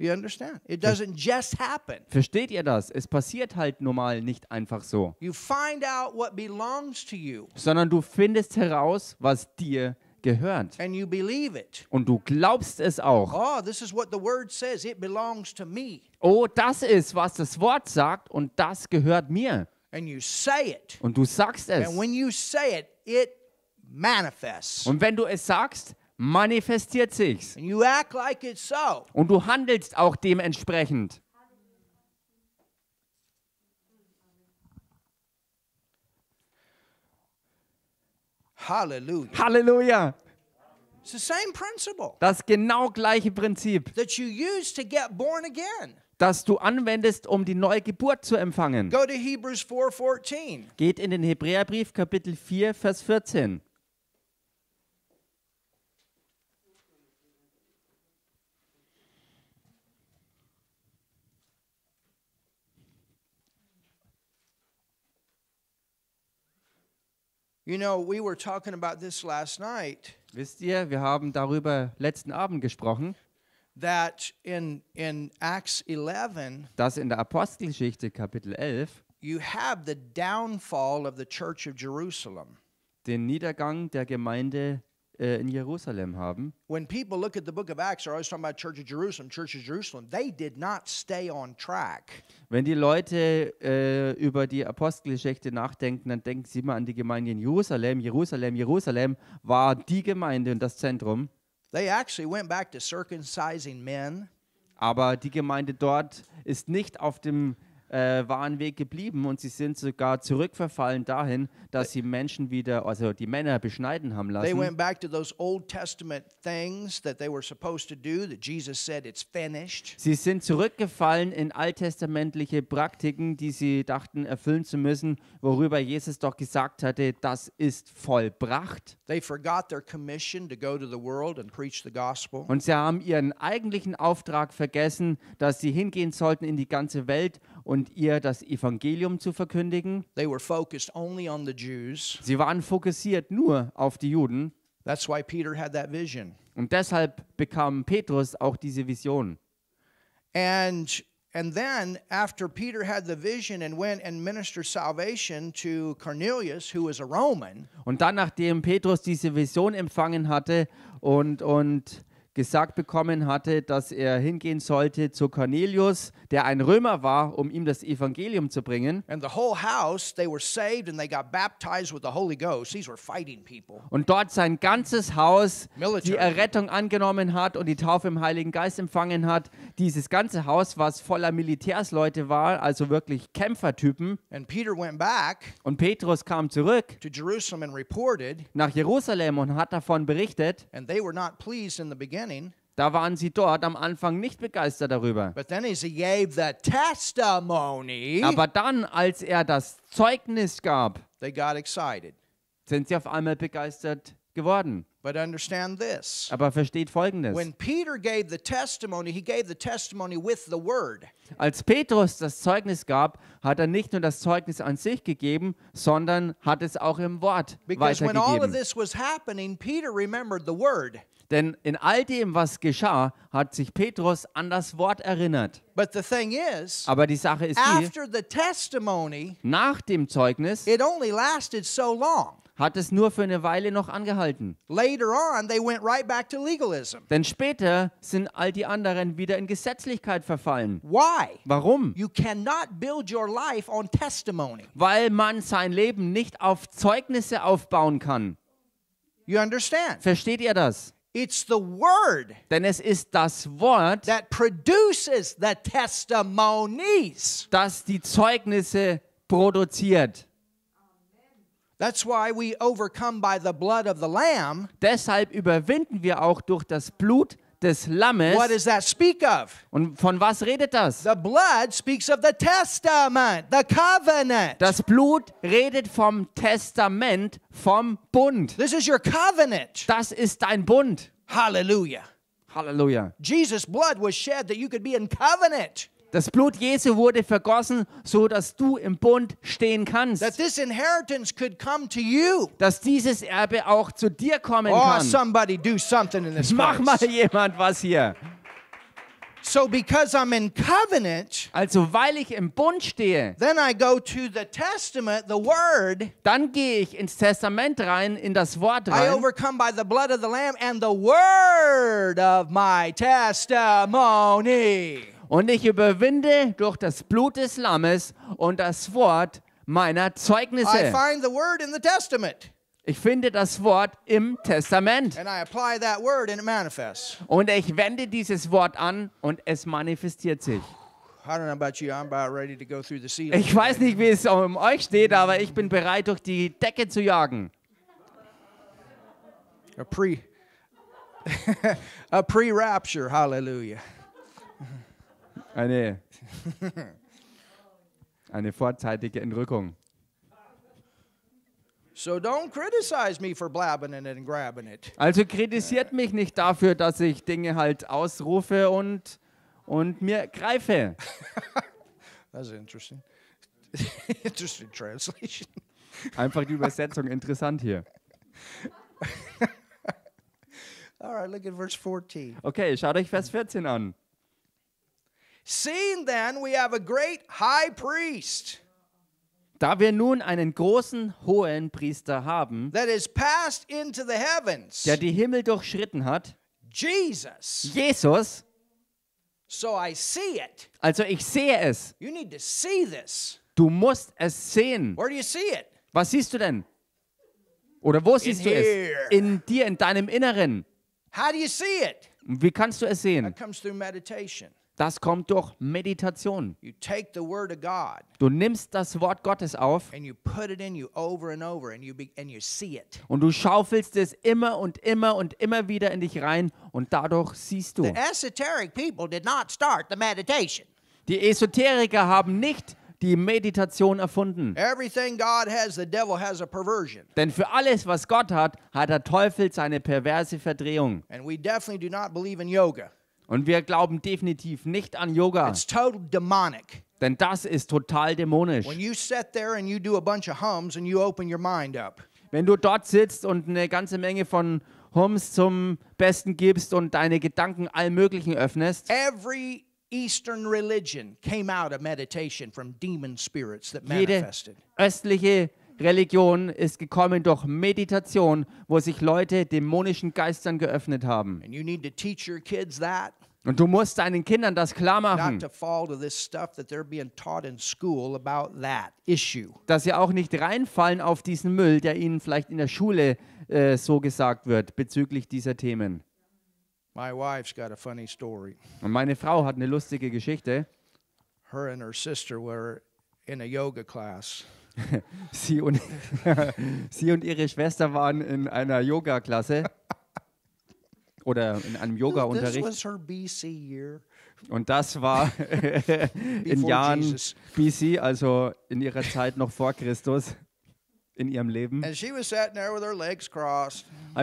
You understand? It doesn't just happen. Versteht ihr das? Es passiert halt normal nicht einfach so. You find out what belongs to you. Sondern du findest heraus, was dir gehört. And you believe it. Und du glaubst es auch. Oh, this is what the word says. It belongs to me. Oh, das ist, was das Wort sagt und das gehört mir. And you say it. Und du sagst es. And when you say it, it manifests. Und wenn du es sagst, manifestiert sich's. Und du handelst auch dementsprechend. Halleluja. Halleluja. Das genau gleiche Prinzip, das du anwendest, um die neue Geburt zu empfangen. Geht in den Hebräerbrief Kapitel 4, Vers 14. You know, we were talking about this last night. Wisst ihr, wir haben darüber letzten Abend gesprochen. That in in Acts 11. Dass in der Apostelgeschichte Kapitel 11. You have the downfall of the church of Jerusalem. Den Niedergang der Gemeinde äh, in Jerusalem haben. When people look at the book of Acts, they're always talking about Church of Jerusalem, Church of Jerusalem. They did not stay on track. Wenn die Leute äh, über die Apostelgeschichte nachdenken, dann denken sie immer an die Gemeinde in Jerusalem. Jerusalem, Jerusalem war die Gemeinde und das Zentrum. They actually went back to circumcising men. Aber die Gemeinde dort ist nicht auf dem äh, wahren Weg geblieben und sie sind sogar zurückverfallen dahin, dass sie Menschen wieder, also die Männer beschneiden haben lassen. They went back to those Old Testament things that they were supposed to do that Jesus said it's finished. Sie sind zurückgefallen in alttestamentliche Praktiken, die sie dachten erfüllen zu müssen, worüber Jesus doch gesagt hatte, das ist vollbracht. They forgot their commission to go to the world and preach the gospel. Und sie haben ihren eigentlichen Auftrag vergessen, dass sie hingehen sollten in die ganze Welt und und ihr das Evangelium zu verkündigen. They were focused only on the Jews. Sie waren fokussiert nur auf die Juden. That's why Peter had that vision. Und deshalb bekam Petrus auch diese Vision. And and then after Peter had the vision and went and ministered salvation to Cornelius who was a Roman. Und dann nachdem Petrus diese Vision empfangen hatte und und gesagt bekommen hatte, dass er hingehen sollte zu Cornelius, der ein Römer war, um ihm das Evangelium zu bringen. Und dort sein ganzes Haus Military. die Errettung angenommen hat und die Taufe im Heiligen Geist empfangen hat. Dieses ganze Haus, was voller Militärsleute war, also wirklich Kämpfertypen. und Petrus kam zurück nach Jerusalem und hat davon berichtet. And they were not pleased in the beginning beginning. Da waren sie dort am Anfang nicht begeistert darüber. Aber dann, als er das Zeugnis gab, sind sie auf einmal begeistert geworden. But understand this. Aber versteht folgendes. When Peter gave the testimony, he gave the testimony with the word. Als Petrus das Zeugnis gab, hat er nicht nur das Zeugnis an sich gegeben, sondern hat es auch im Wort Because weitergegeben. Because when all of this was happening, Peter remembered the word. Denn in all dem, was geschah, hat sich Petrus an das Wort erinnert. Is, Aber die Sache ist die, nach dem Zeugnis so hat es nur für eine Weile noch angehalten. Right Denn später sind all die anderen wieder in Gesetzlichkeit verfallen. Why? Warum? Weil man sein Leben nicht auf Zeugnisse aufbauen kann. Versteht ihr das? It's the word. Denn es ist das Wort, that produces the testimonies. das die Zeugnisse produziert. That's why we overcome by the blood of the lamb. Deshalb überwinden wir auch durch das Blut des des Lammes. What does that speak of? Und von was redet das? The blood speaks of the testament, the covenant. Das Blut redet vom Testament, vom Bund. This is your covenant. Das ist dein Bund. Hallelujah. Hallelujah. Jesus blood was shed that you could be in covenant. Das Blut Jesu wurde vergossen, so dass du im Bund stehen kannst. That this inheritance could come to you. Dass dieses Erbe auch zu dir kommen oh, kann. Somebody do something in this Mach mal jemand was hier. So because I'm in covenant, also weil ich im Bund stehe, then I go to the testament, the word. Dann gehe ich ins Testament rein, in das Wort rein. I overcome by the blood of the lamb and the word of my testimony. Und ich überwinde durch das Blut des Lammes und das Wort meiner Zeugnisse. Ich finde das Wort im Testament. Und ich wende dieses Wort an und es manifestiert sich. Ich weiß nicht, wie es um euch steht, aber ich bin bereit, durch die Decke zu jagen. A pre, a pre-rapture, hallelujah. Eine, ah, eine vorzeitige Entrückung. So don't criticize me for blabbing it and grabbing it. Also kritisiert mich nicht dafür, dass ich Dinge halt ausrufe und, und mir greife. That's interesting. interesting translation. Einfach die Übersetzung interessant hier. All right, look at verse 14. Okay, schaut euch Vers 14 an. Seeing then we have a great high priest. Da wir nun einen großen hohen Priester haben, that is passed into the heavens. der die Himmel durchschritten hat, Jesus. Jesus. So I see it. Also ich sehe es. You need to see this. Du musst es sehen. Where do you see it? Was siehst du denn? Oder wo siehst in du here. es? In dir, in deinem Inneren. How do you see it? Wie kannst du es sehen? That comes through meditation. Das kommt durch Meditation. Du nimmst das Wort Gottes auf und du schaufelst es immer und immer und immer wieder in dich rein und dadurch siehst du. Die Esoteriker haben nicht die Meditation erfunden. Denn für alles, was Gott hat, hat der Teufel seine perverse Verdrehung. Und wir definitiv nicht in Yoga. Und wir glauben definitiv nicht an Yoga. It's total demonic. Denn das ist total dämonisch. When you sit there and you do a bunch of hums and you open your mind up. Wenn du dort sitzt und eine ganze Menge von Hums zum Besten gibst und deine Gedanken allem Möglichen öffnest. Every Eastern religion came out of meditation from demon spirits that manifested. Jede östliche Religion ist gekommen durch Meditation, wo sich Leute dämonischen Geistern geöffnet haben. And you need to teach your kids that. Und du musst deinen Kindern das klar machen, dass sie auch nicht reinfallen auf diesen Müll, der ihnen vielleicht in der Schule äh, so gesagt wird bezüglich dieser Themen. Und meine Frau hat eine lustige Geschichte. Her and her sister were in a yoga class. Sie und, Sie und ihre Schwester waren in einer Yoga-Klasse oder in einem Yoga-Unterricht. Und das war in Jahren BC, also in ihrer Zeit noch vor Christus in ihrem Leben. Als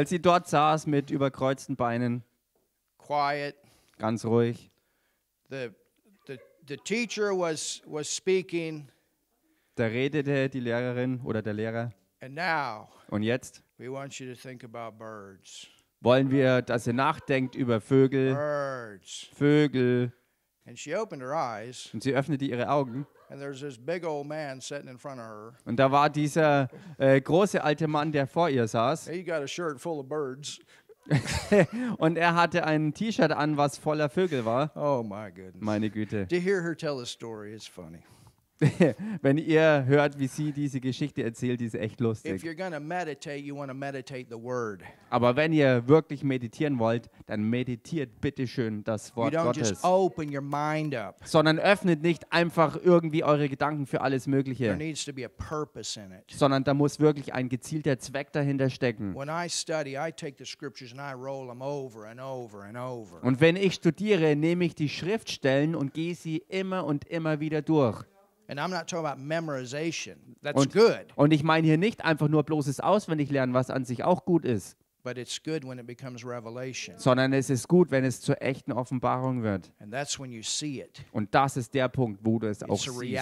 sie dort saß mit überkreuzten Beinen, Quiet. ganz ruhig. The, the, the teacher was, was speaking. Da redete die Lehrerin oder der Lehrer. And now, Und jetzt we want you to think about birds. wollen wir, dass ihr nachdenkt über Vögel. Birds. Vögel. And she opened her eyes, Und sie öffnete ihre Augen. and there's this big old man sitting in front of her. Und da war dieser äh, große alte Mann, der vor ihr saß. He got a shirt full of birds. Und er hatte ein T-Shirt an, was voller Vögel war. Oh my goodness. Meine Güte. To hear her tell the story is funny. Wenn ihr hört, wie sie diese Geschichte erzählt, die ist echt lustig. meditate, you the Word. Aber wenn ihr wirklich meditieren wollt, dann meditiert bitte schön das Wort don't Gottes. just open your mind up. Sondern öffnet nicht einfach irgendwie eure Gedanken für alles There Mögliche, needs to be a purpose in it. sondern da muss wirklich ein gezielter Zweck dahinter stecken. Und wenn ich studiere, nehme ich die Schriftstellen und gehe sie immer und immer wieder durch. And I'm not talking about memorization. That's und, good. Und ich meine hier nicht einfach nur bloßes Auswendiglernen, was an sich auch gut ist. But it's good when it becomes revelation. Sondern es ist gut, wenn es zur echten Offenbarung wird. And that's when you see it. Und das ist der Punkt, wo du es auch siehst.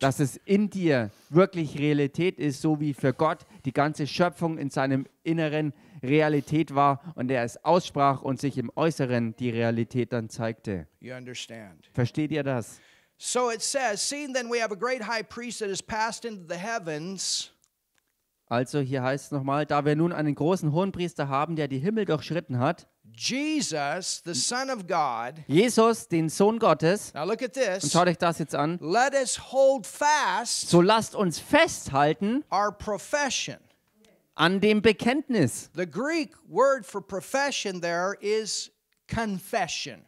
dass es in dir wirklich Realität ist, so wie für Gott die ganze Schöpfung in seinem Inneren ist. Realität war und er es aussprach und sich im Äußeren die Realität dann zeigte. Versteht ihr das? So it says, seeing then we have a great high priest that has passed into the heavens. Also hier heißt es nochmal, da wir nun einen großen Hohenpriester haben, der die Himmel durchschritten hat. Jesus, the Son of God. Jesus, den Sohn Gottes. Now look at this. Und schaut euch das jetzt an. Let us hold fast. So lasst uns festhalten. Our profession an dem Bekenntnis. The Greek word for profession there is confession.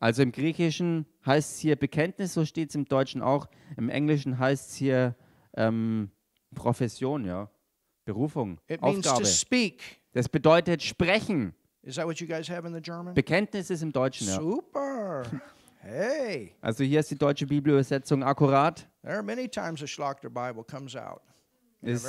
Also im Griechischen heißt es hier Bekenntnis, so steht es im Deutschen auch. Im Englischen heißt es hier ähm, Profession, ja. Berufung, It Aufgabe. Das bedeutet sprechen. Bekenntnis ist im Deutschen, ja. Super. Hey. Also hier ist die deutsche Bibelübersetzung akkurat. There are many times the Schlachter Bible comes out. Es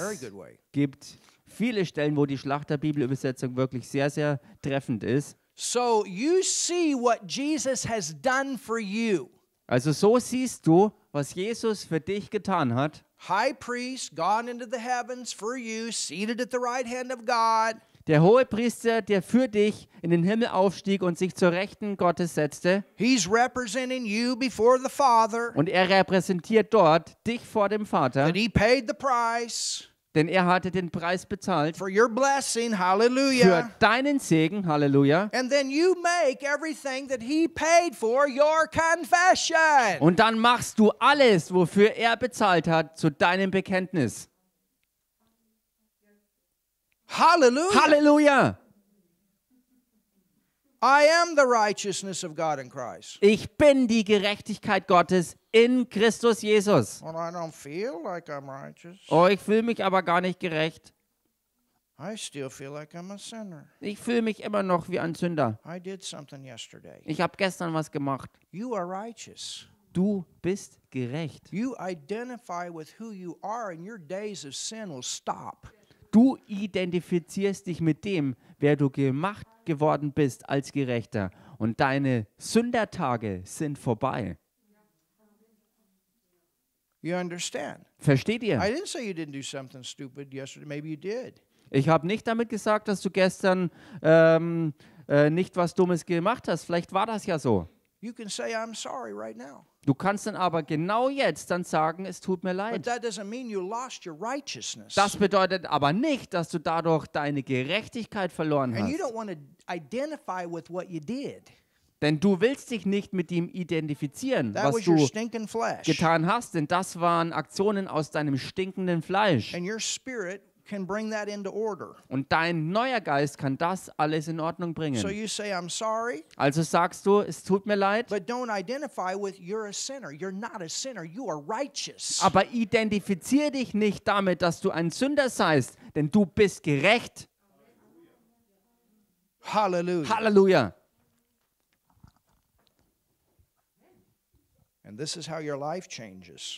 gibt viele Stellen, wo die Schlachterbibelübersetzung wirklich sehr, sehr treffend ist. So you see what Jesus has done for you. Also so siehst du, was Jesus für dich getan hat. High priest gone into the heavens for you, seated at the right hand of God. Der hohe Priester, der für dich in den Himmel aufstieg und sich zur Rechten Gottes setzte. He's representing you before the Father. Und er repräsentiert dort dich vor dem Vater. That he paid the price. Denn er hatte den Preis bezahlt. For your blessing, hallelujah. Für deinen Segen, Halleluja. Und dann machst du alles, wofür er bezahlt hat, zu deinem Bekenntnis. Hallelujah. Halleluja. I am the righteousness of God in Christ. Ich bin die Gerechtigkeit Gottes in Christus Jesus. And I don't feel like I'm righteous. Oh, ich fühle mich aber gar nicht gerecht. I still feel like I'm a sinner. Ich fühle mich immer noch wie ein Sünder. I did something yesterday. Ich habe gestern was gemacht. You are righteous. Du bist gerecht. You identify with who you are and your days of sin will stop. Du identifizierst dich mit dem, wer du gemacht geworden bist als Gerechter. Und deine Sündertage sind vorbei. You understand? Versteht ihr? Ich habe nicht damit gesagt, dass du gestern ähm, äh, nicht was Dummes gemacht hast. Vielleicht war das ja so. You can say I'm sorry right now. Du kannst dann aber genau jetzt dann sagen, es tut mir leid. Das bedeutet aber nicht, dass du dadurch deine Gerechtigkeit verloren hast. Denn du willst dich nicht mit ihm identifizieren, was du getan hast, denn das waren Aktionen aus deinem stinkenden Fleisch. And your spirit can bring that into order. Und dein neuer Geist kann das alles in Ordnung bringen. So you say I'm sorry. Also sagst du, es tut mir leid. Aber identifizier dich nicht damit, dass du ein Sünder seist, denn du bist gerecht. Halleluja. Halleluja.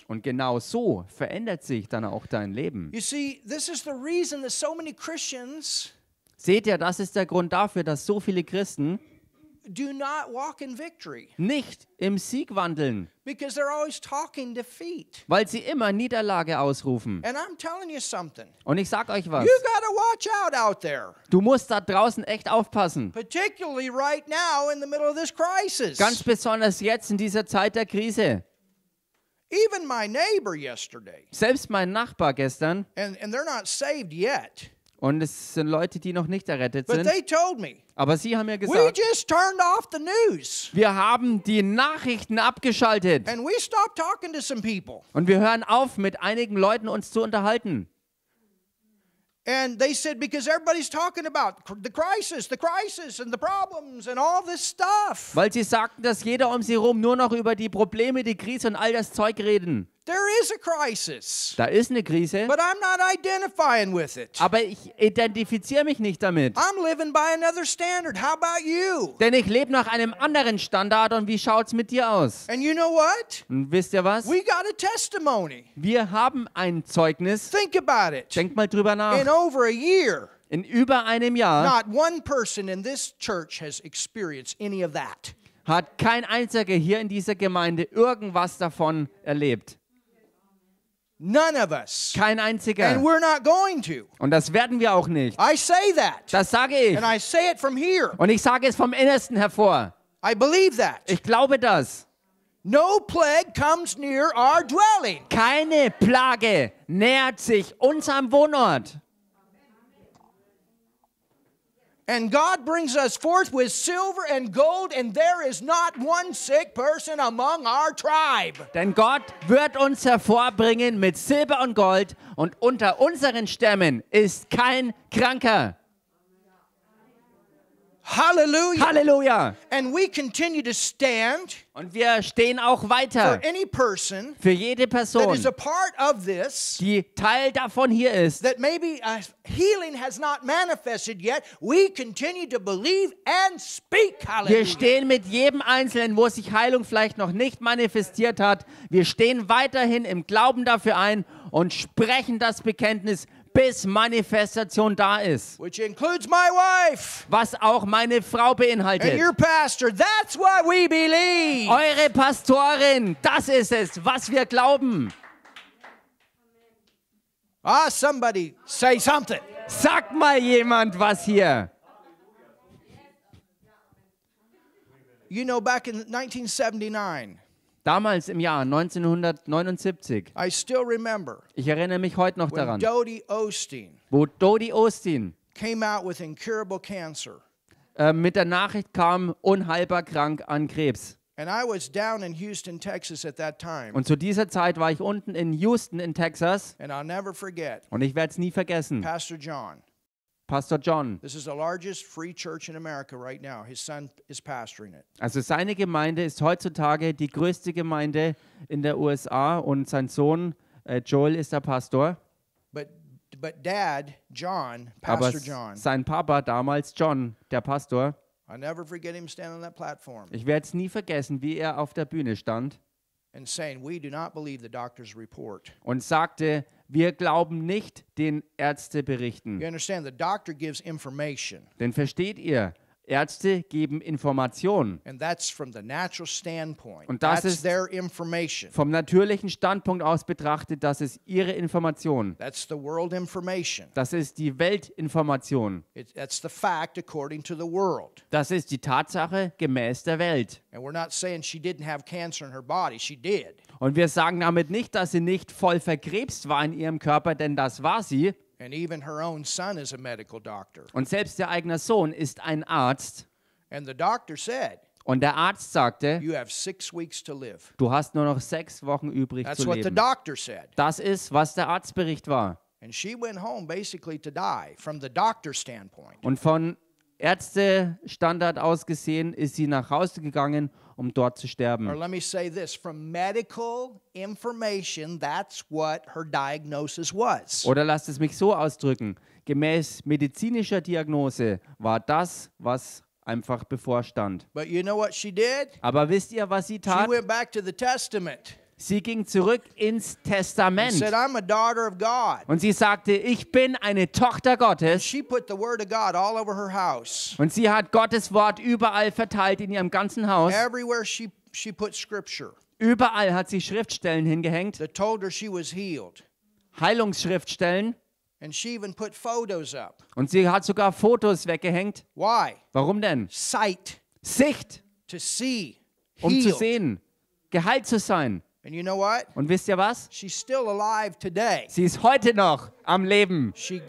Und genau so verändert sich dann auch dein Leben. Seht ihr, das ist der Grund dafür, dass so viele Christen do not walk in victory. Nicht im Sieg wandeln. Because they're always talking defeat. Weil sie immer Niederlage ausrufen. And I'm telling you something. Und ich sag euch was. You gotta watch out out there. Du musst da draußen echt aufpassen. Particularly right now in the middle of this crisis. Ganz besonders jetzt in dieser Zeit der Krise. Even my neighbor yesterday. Selbst mein Nachbar gestern. And and they're not saved yet. Und es sind Leute, die noch nicht errettet sind. Me, Aber sie haben mir gesagt, wir haben die Nachrichten abgeschaltet. Und wir hören auf, mit einigen Leuten uns zu unterhalten. And they said, because everybody's talking about the crisis, the crisis and the problems and all this stuff. Weil sie sagten, dass jeder um sie herum nur noch über die Probleme, die Krise und all das Zeug reden. There is a crisis. Da ist eine Krise. But I'm not identifying with it. Aber ich identifiziere mich nicht damit. I'm living by another standard. How about you? Denn ich lebe nach einem anderen Standard und wie schaut's mit dir aus? And you know what? Und wisst ihr was? We got a testimony. Wir haben ein Zeugnis. Think about it. Denkt mal drüber nach. In over a year. In über einem Jahr. Not one person in this church has experienced any of that. Hat kein einziger hier in dieser Gemeinde irgendwas davon erlebt. None of us. Kein einziger. And we're not going to. Und das werden wir auch nicht. I say that. Das sage ich. And I say it from here. Und ich sage es vom Innersten hervor. I believe that. Ich glaube das. No plague comes near our dwelling. Keine Plage nähert sich unserem Wohnort. And God brings us forth with silver and gold, and there is not one sick person among our tribe. Denn Gott wird uns hervorbringen mit Silber und Gold, und unter unseren Stämmen ist kein Kranker. Halleluja. Halleluja. And we continue to stand und wir stehen auch weiter for any person für jede Person, that is a part of this, die Teil davon hier ist. That maybe a healing has not manifested yet. We continue to believe and speak. Halleluja. Wir stehen mit jedem Einzelnen, wo sich Heilung vielleicht noch nicht manifestiert hat. Wir stehen weiterhin im Glauben dafür ein und sprechen das Bekenntnis bis Manifestation da ist. Which includes my wife. Was auch meine Frau beinhaltet. And your pastor. That's what we believe. Eure Pastorin, das ist es, was wir glauben. Ah, somebody say something. Sagt mal jemand was hier. You know, back in 1979. Damals im Jahr 1979. I still remember ich erinnere mich heute noch daran, Dodie Osteen wo Dodie Osteen came out with incurable cancer. Äh, mit der Nachricht kam, unheilbar krank an Krebs. And I was down in Houston, Texas at that time. Und zu dieser Zeit war ich unten in Houston in Texas. And I'll never forget. Und ich werde es nie vergessen. Pastor John. Pastor John. Also seine Gemeinde ist heutzutage die größte Gemeinde in der USA und sein Sohn äh, Joel ist der Pastor. But, but Dad, John, Pastor Aber sein Papa damals John, der Pastor. Ich werde es nie vergessen, wie er auf der Bühne stand. Und sagte, wir glauben nicht den Ärzteberichten. You Denn versteht ihr, Ärzte geben Informationen. And that's from the natural standpoint. Und das that's ist their information. vom natürlichen Standpunkt aus betrachtet, das ist ihre Information. That's the world information. Das ist die Weltinformation. It, that's the fact according to the world. Das ist die Tatsache gemäß der Welt. And we're not saying she didn't have cancer in her body. She did. Und wir sagen damit nicht, dass sie nicht voll verkrebst war in ihrem Körper, denn das war sie. And even her own son is a medical doctor. Und selbst ihr eigener Sohn ist ein Arzt. And the doctor said, und der Arzt sagte, you have six weeks to live. du hast nur noch sechs Wochen übrig That's zu what leben. The doctor said. Das ist, was der Arztbericht war. And she went home basically to die from the standpoint. Und von Ärztestandard aus gesehen ist sie nach Hause gegangen um dort zu sterben. Or let me say this, from medical information, that's what her diagnosis was. Oder lasst es mich so ausdrücken, gemäß medizinischer Diagnose war das, was einfach bevorstand. But you know what she did? Aber wisst ihr, was sie tat? She went back to the Testament. Sie ging zurück ins Testament. Said, Und sie sagte, ich bin eine Tochter Gottes. Und sie hat Gottes Wort überall verteilt in ihrem ganzen Haus. Everywhere she, she put scripture. Überall hat sie Schriftstellen hingehängt. That told her she was healed. Heilungsschriftstellen. And she even put photos up. Und sie hat sogar Fotos weggehängt. Why? Warum denn? Sight. Sicht. To see. Um healed. zu sehen, geheilt zu sein. Und wisst ihr was? Sie ist heute noch am Leben. Sie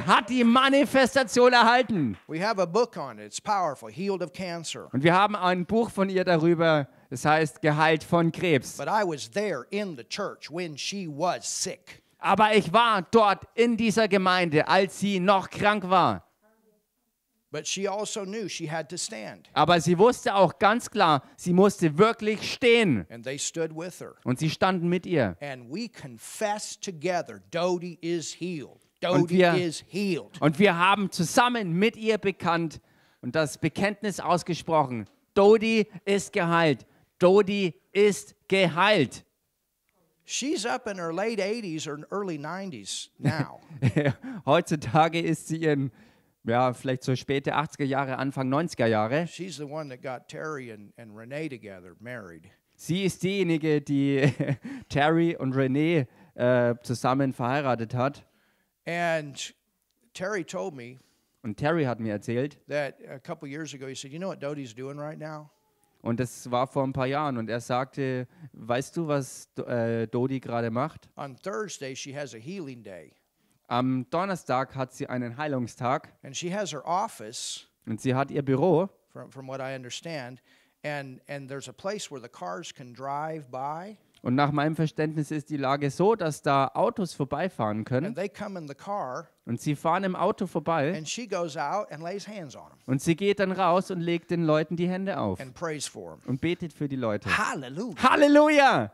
hat die Manifestation erhalten. Und wir haben ein Buch von ihr darüber. Das heißt geheilt von Krebs. Aber ich war dort in dieser Gemeinde, als sie noch krank war. Also Aber sie wusste auch ganz klar, sie musste wirklich stehen. Und sie standen mit ihr. And we confessed together, Dodie is healed. Und wir, und wir haben zusammen mit ihr bekannt und das Bekenntnis ausgesprochen. Dodie ist geheilt. Dodie ist geheilt. She's up in her late 80s or early 90s now. Heutzutage ist sie in ja, vielleicht so späte 80er Jahre, Anfang 90er Jahre. She's the one that got Terry and, and Renee together, married. Sie ist diejenige, die Terry und René äh, zusammen verheiratet hat. And Terry told me und Terry hat mir erzählt, that a couple years ago he said, you know what Dodie's doing right now? Und das war vor ein paar Jahren. Und er sagte, weißt du, was äh, Dodi gerade macht? On Thursday she has a healing day. Am Donnerstag hat sie einen Heilungstag. And she has her office, Und sie hat ihr Büro. from, from what I understand, and, and there's a place where the cars can drive by, Und nach meinem Verständnis ist die Lage so, dass da Autos vorbeifahren and können. they come in the car, Und sie fahren im Auto vorbei. and she goes out and lays hands on them Und sie geht dann raus und legt den Leuten die Hände auf. and prays for them. Und betet für die Leute. Hallelujah! Halleluja!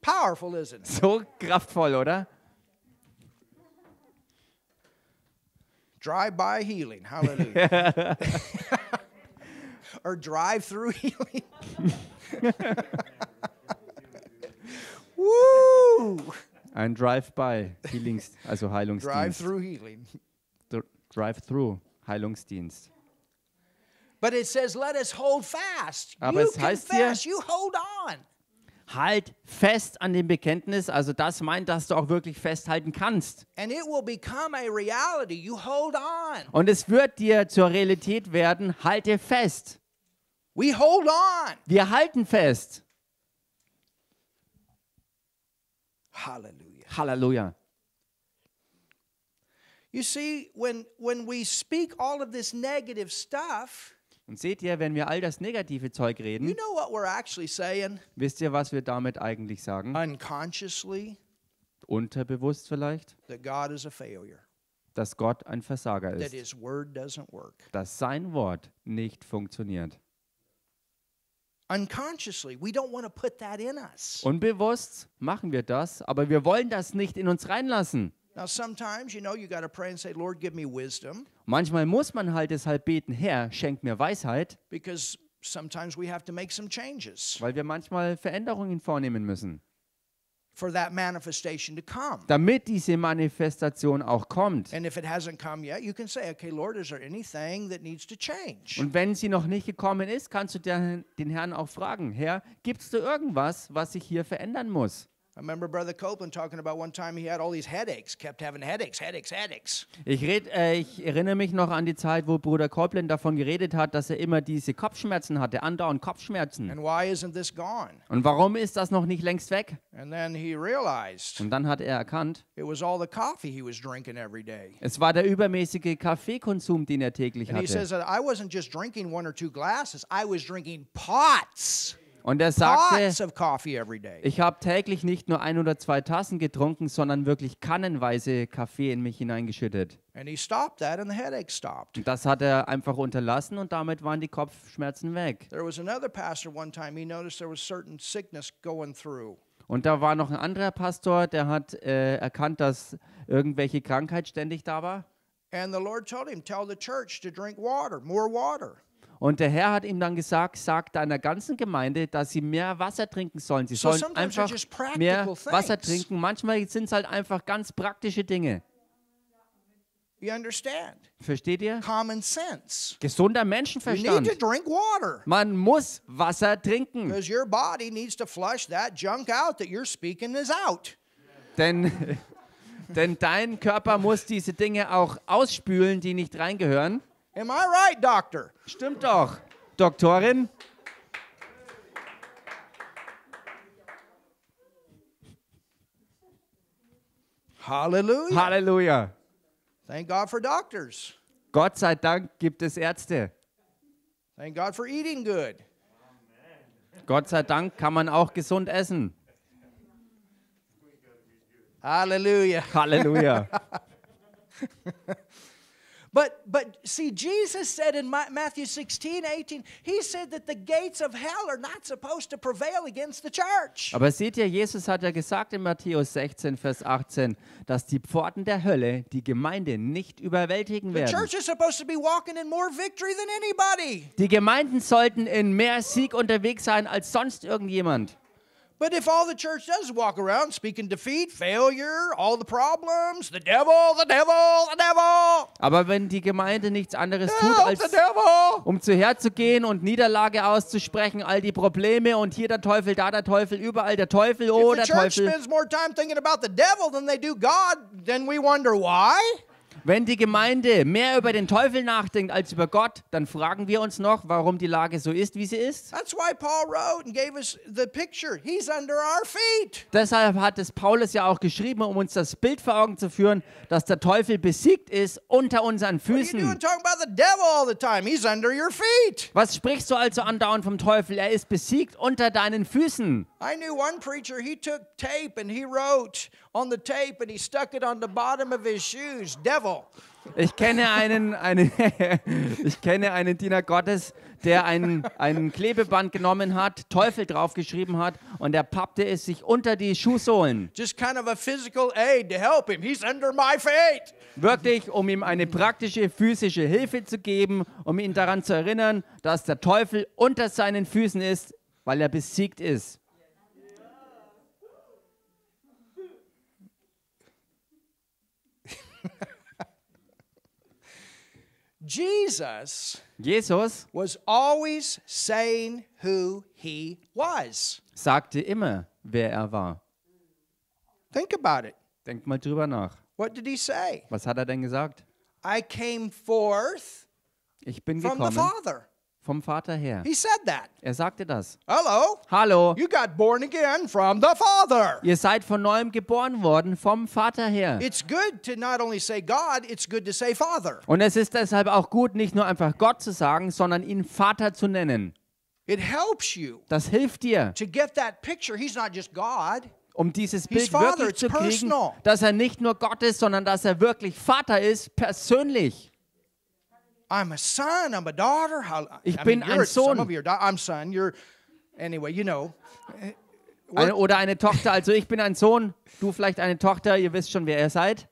Powerful, isn't it? So kraftvoll, oder? drive by healing. Hallelujah. or drive through healing. Woo! Ein Drive-by Healings, also Heilungsdienst. Drive-through Healing. Drive-through Heilungsdienst. But it says, let us hold fast. Aber you es heißt confess, hier, you hold on. halt fest an dem Bekenntnis, also das meint, dass du auch wirklich festhalten kannst. Und es wird dir zur Realität werden, halte fest. Wir halten fest. Halleluja. Halleluja. You see, when, when we speak all of this negative stuff, und seht ihr, wenn wir all das negative Zeug reden, you know what we're actually saying? wisst ihr, was wir damit eigentlich sagen? Unconsciously, Unterbewusst vielleicht? that God is a failure, Dass Gott ein Versager that ist. His word doesn't work. Dass sein Wort nicht funktioniert. Unconsciously, we don't want to put that in us. Unbewusst machen wir das, aber wir wollen das nicht in uns reinlassen. Now sometimes, you know, you got pray and say, Lord, give me wisdom. Manchmal muss man halt deshalb beten, Herr, schenk mir Weisheit. Because sometimes we have to make some changes Weil wir manchmal Veränderungen vornehmen müssen, for that manifestation to come. damit diese Manifestation auch kommt. And if it hasn't come yet, you can say, okay, Lord, is there anything that needs to change? Und wenn sie noch nicht gekommen ist, kannst du den Herrn auch fragen, Herr, gibst da irgendwas, was sich hier verändern muss? Ich, red, äh, ich erinnere mich noch an die Zeit, wo Bruder Copeland davon geredet hat, dass er immer diese Kopfschmerzen hatte, andauernd Kopfschmerzen. And why isn't this gone? Und warum ist das noch nicht längst weg? And then he realized, Und dann hat er erkannt, it was all the coffee he was drinking every day. es war der übermäßige Kaffeekonsum, den er täglich And hatte. He says that I wasn't just drinking one or two glasses, I was drinking pots. Und er sagte, ich habe täglich nicht nur ein oder zwei Tassen getrunken, sondern wirklich kannenweise Kaffee in mich hineingeschüttet. Und das hat er einfach unterlassen und damit waren die Kopfschmerzen weg. Und da war noch ein anderer Pastor, der hat äh, erkannt, dass irgendwelche Krankheit ständig da war. And the Lord told him, tell the church to drink water, more water. Und der Herr hat ihm dann gesagt, sag deiner ganzen Gemeinde, dass sie mehr Wasser trinken sollen. Sie sollen so einfach mehr Wasser trinken. Manchmal sind es halt einfach ganz praktische Dinge. You understand? Versteht ihr? Common sense. Gesunder Menschenverstand. You need to drink water. Man muss Wasser trinken. Because your body needs to flush that junk out that you're speaking is out. Denn denn dein Körper muss diese Dinge auch ausspülen, die nicht reingehören. Am I right, Doctor? Stimmt doch, Doktorin. Halleluja. Halleluja. Thank God for doctors. Gott sei Dank gibt es Ärzte. Thank God for eating good. Amen. Gott sei Dank kann man auch gesund essen. Halleluja. Halleluja. But, but see, Jesus said in Matthew 16, 18, he said that the gates of hell are not supposed to prevail against the church. Aber seht ihr, Jesus hat ja gesagt in Matthäus 16, Vers 18, dass die Pforten der Hölle die Gemeinde nicht überwältigen werden. The church is supposed to be walking in more victory than anybody. Die Gemeinden sollten in mehr Sieg unterwegs sein als sonst irgendjemand. But if all the church does is walk around speaking defeat, failure, all the problems, the devil, the devil, the devil. Aber wenn die Gemeinde nichts anderes tut als um zu herzugehen und Niederlage auszusprechen, all die Probleme und hier der Teufel, da der Teufel, überall der Teufel, oh der Teufel. If the church spends more time thinking about the devil than they do God, then we wonder why. Wenn die Gemeinde mehr über den Teufel nachdenkt als über Gott, dann fragen wir uns noch, warum die Lage so ist, wie sie ist. Deshalb hat es Paulus ja auch geschrieben, um uns das Bild vor Augen zu führen, dass der Teufel besiegt ist unter unseren Füßen. Was sprichst du also andauernd vom Teufel? Er ist besiegt unter deinen Füßen. I knew one preacher, he took tape and he wrote on the tape and he stuck it on the bottom of his shoes. Devil. Ich kenne einen, einen ich kenne einen Diener Gottes, der einen, einen Klebeband genommen hat, Teufel draufgeschrieben hat und er pappte es sich unter die Schuhsohlen. Just kind of a physical aid to help him. He's under my fate. Wirklich, um ihm eine praktische physische Hilfe zu geben, um ihn daran zu erinnern, dass der Teufel unter seinen Füßen ist, weil er besiegt ist. Jesus, Jesus was always saying who he was. sagte immer, wer er war. Think about it. Denkt mal drüber nach. What did he say? Was hat er denn gesagt? I came forth Ich bin from the Father vom Vater her. He said that. Er sagte das. Hello. Hallo. You got born again from the Father. Ihr seid von neuem geboren worden vom Vater her. It's good to not only say God, it's good to say Father. Und es ist deshalb auch gut, nicht nur einfach Gott zu sagen, sondern ihn Vater zu nennen. It helps you. Das hilft dir. To get that picture, he's not just God. um dieses Bild Father, wirklich zu kriegen, personal. dass er nicht nur Gott ist, sondern dass er wirklich Vater ist, persönlich. I'm a son, I'm a daughter. Ich bin mean, ein Sohn. I'm son. You're anyway, you know. Eine, oder eine Tochter. Also ich bin ein Sohn, du vielleicht eine Tochter. Ihr wisst schon, wer ihr seid.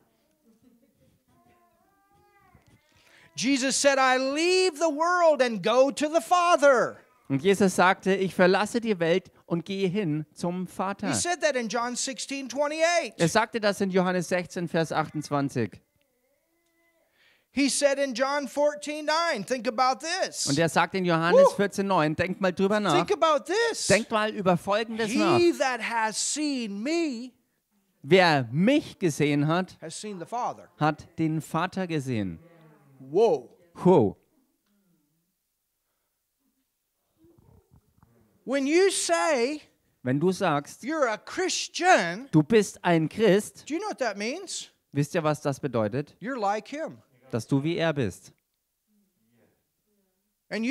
Jesus said, I leave the world and go to the Father. Und Jesus sagte, ich verlasse die Welt und gehe hin zum Vater. He said that in John 16, 28. Er sagte das in Johannes 16, Vers 28. He said in John 14, 9, think about this. Und er sagt in Johannes 14,9, denkt mal drüber nach. Think about this. Denkt mal über Folgendes nach. that has seen me, Wer mich gesehen hat, has seen the Father. hat den Vater gesehen. Wow. Wow. When you say, Wenn du sagst, you're a Christian, du bist ein Christ, do you know what that means? wisst ihr, was das bedeutet? You're like him dass du wie er bist. Und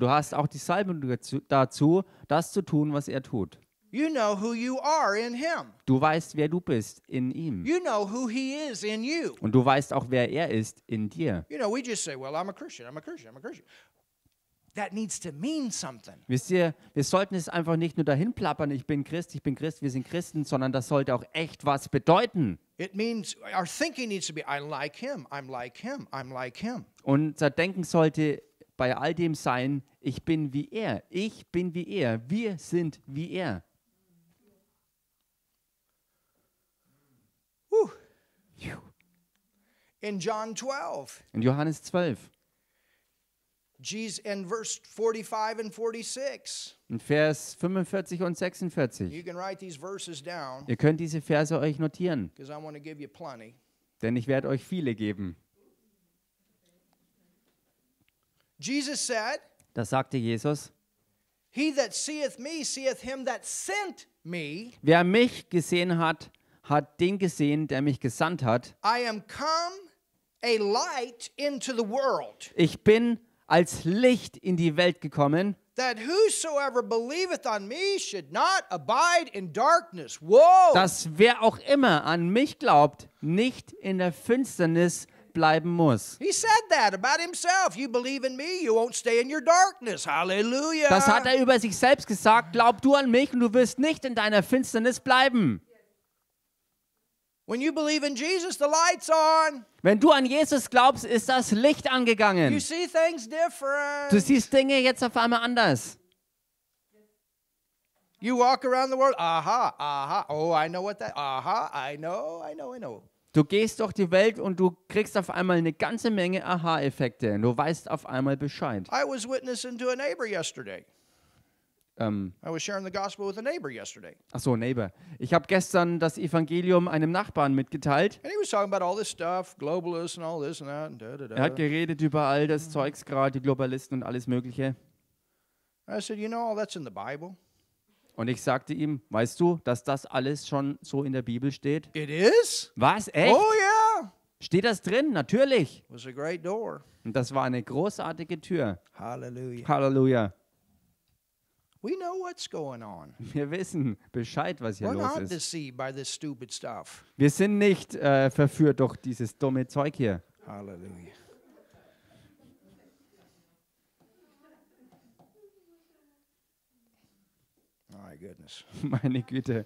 du hast auch die Salbung dazu, dazu, das zu tun, was er tut. You know who you are in him. Du weißt, wer du bist in ihm. You know who he is in you. Und du weißt auch, wer er ist in dir. You know, we just say, well, I'm a Christian, I'm a Christian, I'm a Christian. That needs to mean something. Wisst ihr, wir sollten es einfach nicht nur dahin plappern, ich bin Christ, ich bin Christ, wir sind Christen, sondern das sollte auch echt was bedeuten. Unser Denken sollte bei all dem sein, ich bin wie er, ich bin wie er, wir sind wie er. In John 12. In Johannes 12. Jesus, in verse 45 and 46. In Vers 45 und 46. You can write these verses down. Ihr könnt diese Verse euch notieren. Because I want to give you plenty. Denn ich werde euch viele geben. Jesus said, das sagte Jesus. He that seeth me seeth him that sent me. Wer mich gesehen hat, hat den gesehen, der mich gesandt hat. I am come a light into the world. Ich bin als Licht in die Welt gekommen. That whosoever believeth on me should not abide in darkness. Whoa. Dass wer auch immer an mich glaubt, nicht in der Finsternis bleiben muss. He said that about himself. You believe in me, you won't stay in your darkness. Hallelujah. Das hat er über sich selbst gesagt. Glaub du an mich und du wirst nicht in deiner Finsternis bleiben. When you believe in Jesus, the light's on. Wenn du an Jesus glaubst, ist das Licht angegangen. You see things different. Du siehst Dinge jetzt auf einmal anders. You walk around the world, aha, aha, oh, I know what that, aha, I know, I know, I know. Du gehst durch die Welt und du kriegst auf einmal eine ganze Menge Aha-Effekte. Du weißt auf einmal Bescheid. I was witnessing to a neighbor yesterday. Ähm, Ach so, Neighbor. Ich habe gestern das Evangelium einem Nachbarn mitgeteilt. Er hat geredet über all das mhm. Zeugs, gerade die Globalisten und alles Mögliche. Und ich sagte ihm, weißt du, dass das alles schon so in der Bibel steht? It is? Was? Echt? Oh yeah. Steht das drin? Natürlich. Und das war eine großartige Tür. Halleluja. Halleluja. We know what's going on. Wir wissen Bescheid, was hier We're los ist. by this stupid stuff. Wir sind nicht äh, verführt durch dieses dumme Zeug hier. Halleluja. My goodness. Meine Güte.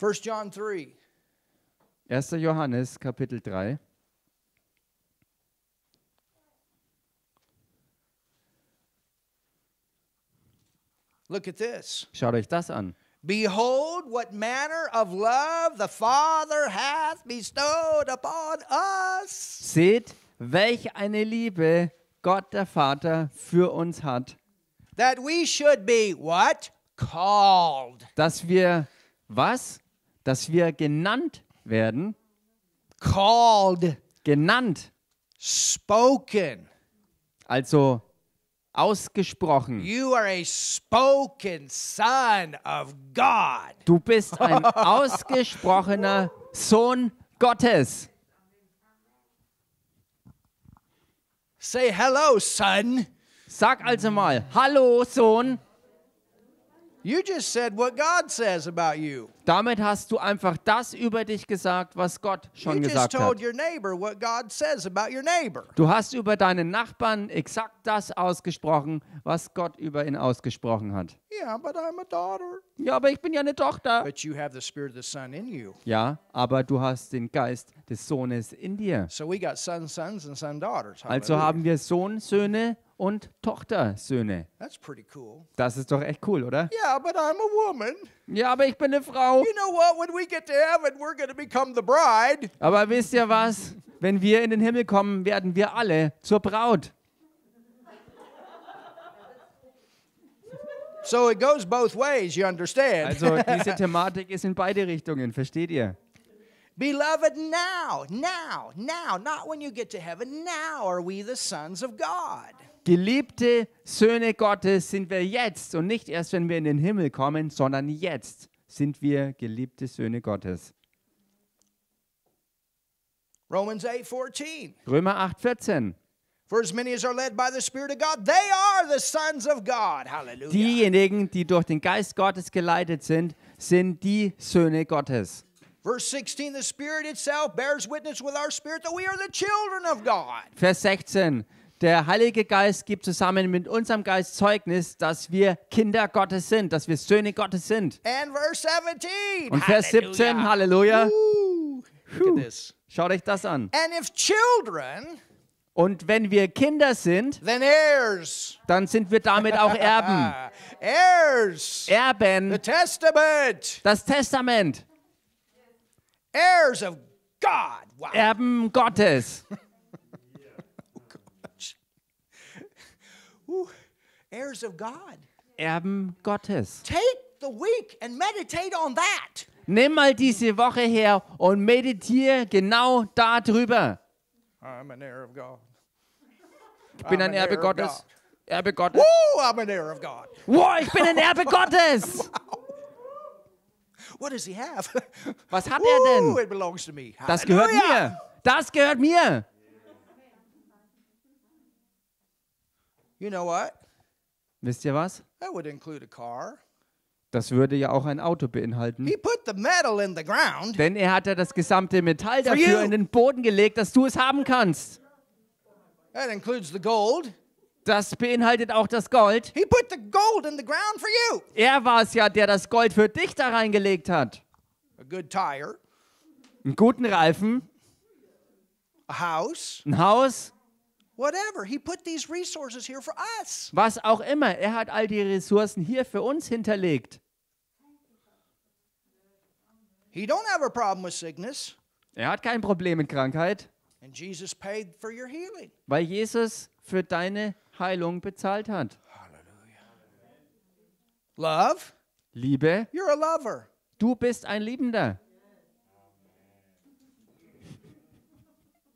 1. John 3. 1. Johannes Kapitel 3. Look at this. Schaut euch das an. Behold, what manner of love the Father hath bestowed upon us. Seht, welch eine Liebe Gott der Vater für uns hat. That we should be what? Called. Dass wir was? Dass wir genannt werden. Called. Genannt. Spoken. Also ausgesprochen. Du bist ein ausgesprochener Sohn Gottes. Say hello, son. Sag also mal, hallo, Sohn. You just said what God says about you. Damit hast du einfach das über dich gesagt, was Gott schon you gesagt told hat. Your neighbor what God says about your neighbor. Du hast über deinen Nachbarn exakt das ausgesprochen, was Gott über ihn ausgesprochen hat. Yeah, but I'm a daughter. Ja, aber ich bin ja eine Tochter. But you have the spirit of the son in you. Ja, aber du hast den Geist des Sohnes in dir. So we got son sons and son daughters. Also haben wir Sohn, Söhne und Tochtersöhne. That's pretty cool. Das ist doch echt cool, oder? Yeah, but I'm a woman. Ja, aber ich bin eine Frau. You know what? When we get to heaven, we're going to become the bride. Aber wisst ihr was? Wenn wir in den Himmel kommen, werden wir alle zur Braut. So it goes both ways, you understand? Also diese Thematik ist in beide Richtungen, versteht ihr? Beloved, now, now, now, not when you get to heaven, now are we the sons of God. Geliebte Söhne Gottes sind wir jetzt und nicht erst, wenn wir in den Himmel kommen, sondern jetzt sind wir geliebte Söhne Gottes. Romans 8, Römer 8:14. Diejenigen, die durch den Geist Gottes geleitet sind, sind die Söhne Gottes. Vers 16, der Heilige Geist gibt zusammen mit unserem Geist Zeugnis, dass wir Kinder Gottes sind, dass wir Söhne Gottes sind. Und Vers 17, Halleluja. Halleluja. Schaut euch das an. And if children, und wenn wir Kinder sind, dann sind wir damit auch Erben. heirs. Erben. The Testament. Das Testament. Heirs of God. Wow. Erben Gottes. Oh, heirs of God. Erben Gottes. Take the week and meditate on that. Nimm mal diese Woche her und meditiere genau darüber. I'm an heir of God. Ich bin ein Erbe Gottes. Erbe Gottes. Woo, I'm an heir of God. Wow, ich bin ein Erbe Gottes. What does he have? Was hat er denn? it belongs to me. Das gehört mir. Das gehört mir. You know what? Wisst ihr was? That would include a car. Das würde ja auch ein Auto beinhalten. Ground, Denn er hat ja das gesamte Metall dafür you. in den Boden gelegt, dass du es haben kannst. Das beinhaltet auch das Gold. Er war es ja, der das Gold für dich da reingelegt hat. Einen guten Reifen. House, ein Haus. Whatever. He put these resources here for us. Was auch immer. Er hat all die Ressourcen hier für uns hinterlegt. He don't have a problem with sickness. Er hat kein Problem mit Krankheit. And Jesus paid for your healing. Weil Jesus für deine Heilung bezahlt hat. Hallelujah. Love. Liebe. You're a lover. Du bist ein Liebender.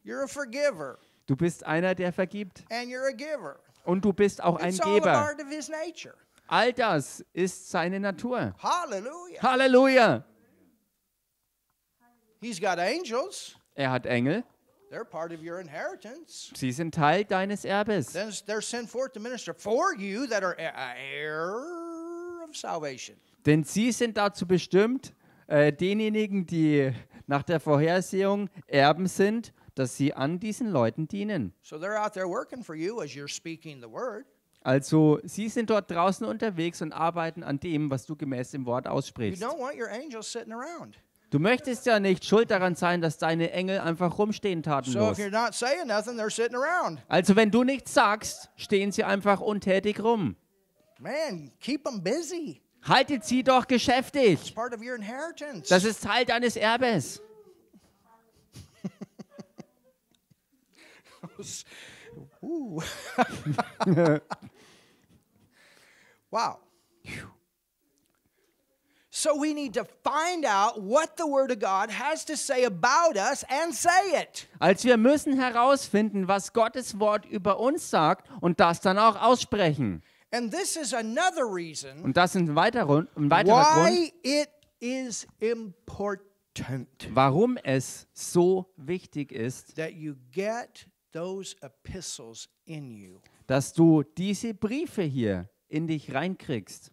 You're a forgiver. Du bist einer, der vergibt. And you're a giver. Und du bist auch ein Geber. all das ist seine Natur. Halleluja. Halleluja. He's got angels. Er hat Engel. They're part of your inheritance. Sie sind Teil deines Erbes. Then they're sent forth to minister for you that are heir of salvation. Denn sie sind dazu bestimmt, äh, denjenigen, die nach der Vorhersehung Erben sind, dass sie an diesen Leuten dienen. Also, sie sind dort draußen unterwegs und arbeiten an dem, was du gemäß dem Wort aussprichst. You don't want your angels sitting around. Du möchtest ja nicht schuld daran sein, dass deine Engel einfach rumstehen tatenlos. Also wenn du nichts sagst, stehen sie einfach untätig rum. Man, keep them busy. Haltet sie doch geschäftig. Das ist Teil deines Erbes. wow. So we need to find out what the word of God has to say about us and say it. Als wir müssen herausfinden, was Gottes Wort über uns sagt und das dann auch aussprechen. And this is another reason. Und das ist ein weiterer, weiterer why Grund. It is important. Warum es so wichtig ist, that you get those epistles in you. dass du diese Briefe hier in dich reinkriegst.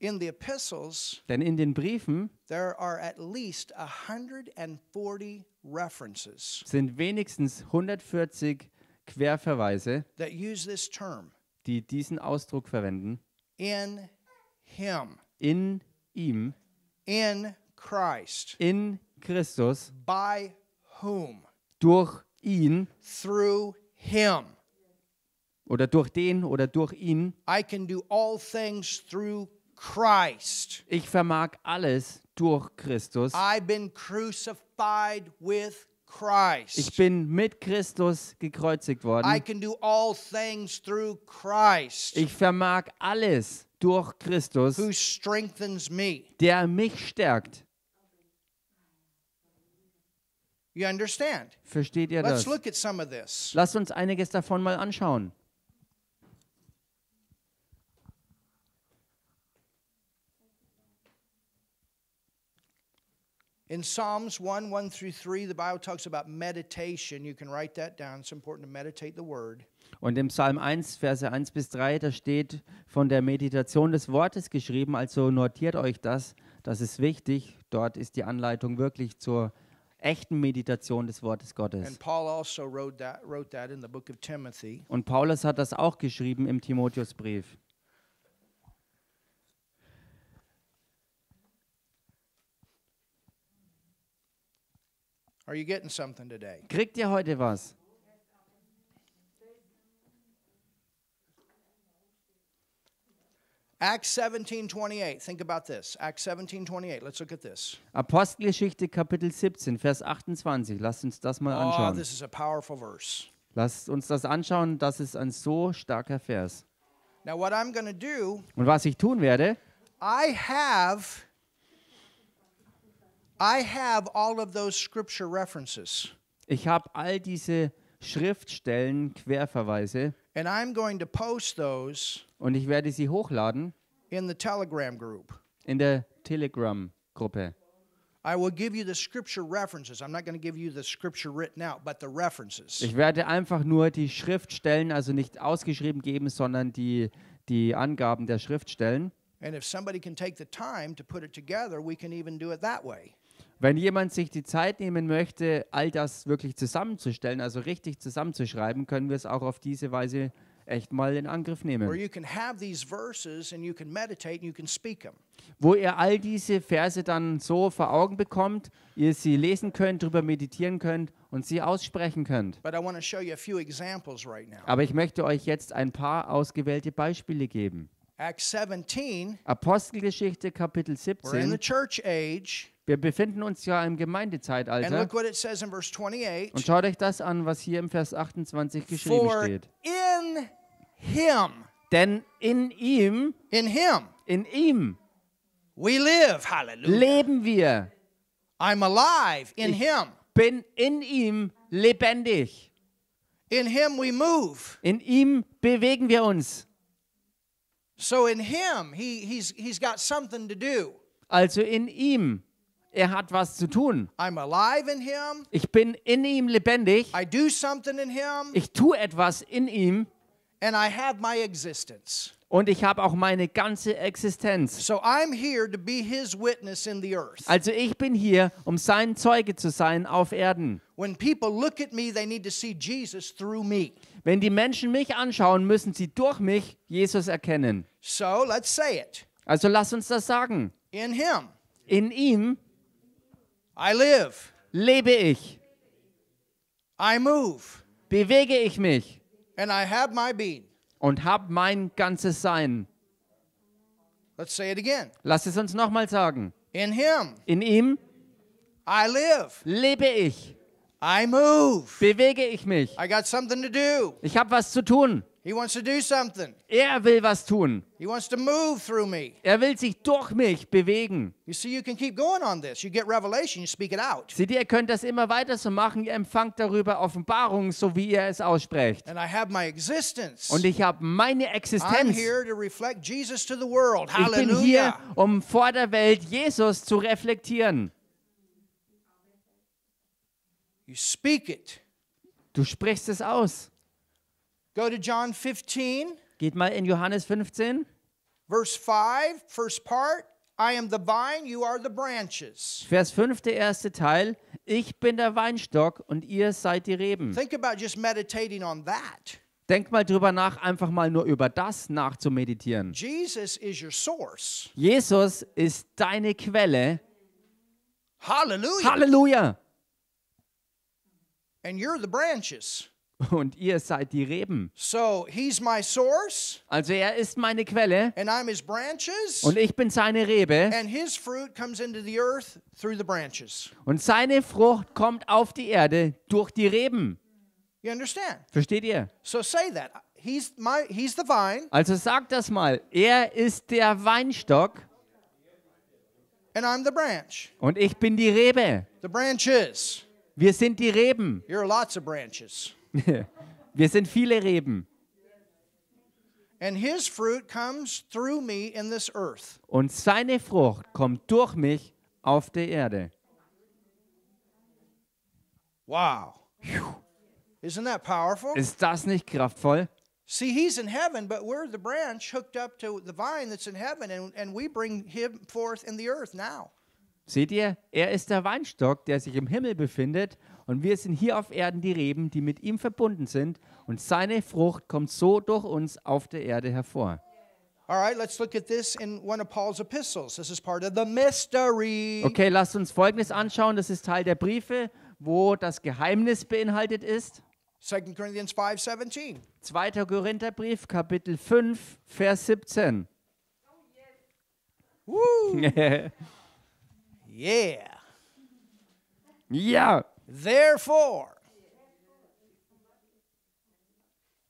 In the epistles, Denn in den Briefen there are at least 140 references sind wenigstens 140 Querverweise, that use this term die diesen Ausdruck verwenden. In him, In ihm, in Christ, in Christus, by whom, durch ihn through him. oder durch den oder durch ihn. I can do all things through Christ. Ich vermag alles durch Christus. I've been crucified with Christ. Ich bin mit Christus gekreuzigt worden. I can do all things through Christ. Ich vermag alles durch Christus, who strengthens me. der mich stärkt. You understand? Versteht ihr das? Let's look at some of this. Lasst uns einiges davon mal anschauen. In Psalms 1 1 through 3, the Bible talks about meditation. You can write that down. It's important to meditate the word. Und im Psalm 1, Verse 1 bis 3, da steht von der Meditation des Wortes geschrieben, also notiert euch das, das ist wichtig. Dort ist die Anleitung wirklich zur echten Meditation des Wortes Gottes. And Paul also wrote that, wrote that in the book of Und Paulus hat das auch geschrieben im Timotheusbrief. Are you getting something today? Kriegt ihr heute was? Acts 17:28. Think about this. Acts 17:28. Let's look at this. Apostelgeschichte Kapitel 17 Vers 28. Lasst uns das mal ah, anschauen. Oh, this is a powerful verse. Lasst uns das anschauen, das ist ein so starker Vers. Now what I'm going to do Und was ich tun werde, I have I have all of those scripture references. Ich habe all diese Schriftstellen, Querverweise. And I'm going to post those und ich werde sie hochladen in, the Telegram group. in der Telegram-Gruppe. Ich werde einfach nur die Schriftstellen, also nicht ausgeschrieben geben, sondern die, die Angaben der Schriftstellen. And if somebody can take the time to put it together, we can even do it that way. Wenn jemand sich die Zeit nehmen möchte, all das wirklich zusammenzustellen, also richtig zusammenzuschreiben, können wir es auch auf diese Weise echt mal in Angriff nehmen. Wo ihr all diese Verse dann so vor Augen bekommt, ihr sie lesen könnt, darüber meditieren könnt und sie aussprechen könnt. Aber ich möchte euch jetzt ein paar ausgewählte Beispiele geben. Apostelgeschichte Kapitel 17. Wir befinden uns ja im Gemeindezeitalter. Und schaut euch das an, was hier im Vers 28 geschrieben For steht. In him, Denn in ihm, in, him, in ihm we live, hallelujah. leben wir. I'm alive in ich him. bin in ihm lebendig. In, him we move. in ihm bewegen wir uns. So in him he, he's, he's got something to do. Also in ihm er hat was zu tun. Ich bin in ihm lebendig. Ich tue etwas in ihm. Und ich habe auch meine ganze Existenz. So also ich bin hier, um sein Zeuge zu sein auf Erden. Wenn die Menschen mich anschauen, müssen sie durch mich Jesus erkennen. Also lass uns das sagen. In ihm I live. Lebe ich. I move. Bewege ich mich. And I have my being. Und habe mein ganzes Sein. Let's say it again. Lass es uns nochmal sagen. In him. In ihm. I live. Lebe ich. I move. Bewege ich mich. I got something to do. Ich habe was zu tun. Er will was tun. Er will sich durch mich bewegen. Seht ihr, ihr könnt das immer weiter so machen. Ihr empfangt darüber Offenbarungen, so wie ihr es aussprecht. Und ich habe meine Existenz. Ich bin hier, um vor der Welt Jesus zu reflektieren. Du sprichst es aus. Go to John 15. Geht mal in Johannes 15. Verse 5, first part. I am the vine, you are the branches. Vers 5, der erste Teil. Ich bin der Weinstock und ihr seid die Reben. Think about just meditating on that. Denk mal drüber nach, einfach mal nur über das nachzumeditieren. Jesus, Jesus ist deine Quelle. Halleluja. Halleluja. And you're the branches und ihr seid die Reben. So, he's my source, also er ist meine Quelle and I'm his branches, und ich bin seine Rebe and his fruit comes into the earth through the branches. und seine Frucht kommt auf die Erde durch die Reben. You understand? Versteht ihr? So say that. He's my, he's the vine. Also sagt das mal. Er ist der Weinstock. And I'm the branch. Und ich bin die Rebe. The branches. Wir sind die Reben. You're lots of branches. Wir sind viele Reben. Und seine Frucht kommt durch mich auf der Erde. Wow. Isn't that powerful? Ist das nicht kraftvoll? See, he's in heaven, but we're the branch hooked up to the vine that's in heaven, and, and we bring him forth in the earth now. Seht ihr, er ist der Weinstock, der sich im Himmel befindet, und wir sind hier auf Erden die Reben, die mit ihm verbunden sind. Und seine Frucht kommt so durch uns auf der Erde hervor. Okay, lasst uns Folgendes anschauen. Das ist Teil der Briefe, wo das Geheimnis beinhaltet ist. 2. Korintherbrief, Kapitel 5, Vers 17. Oh, Woo! yeah. Ja. Therefore,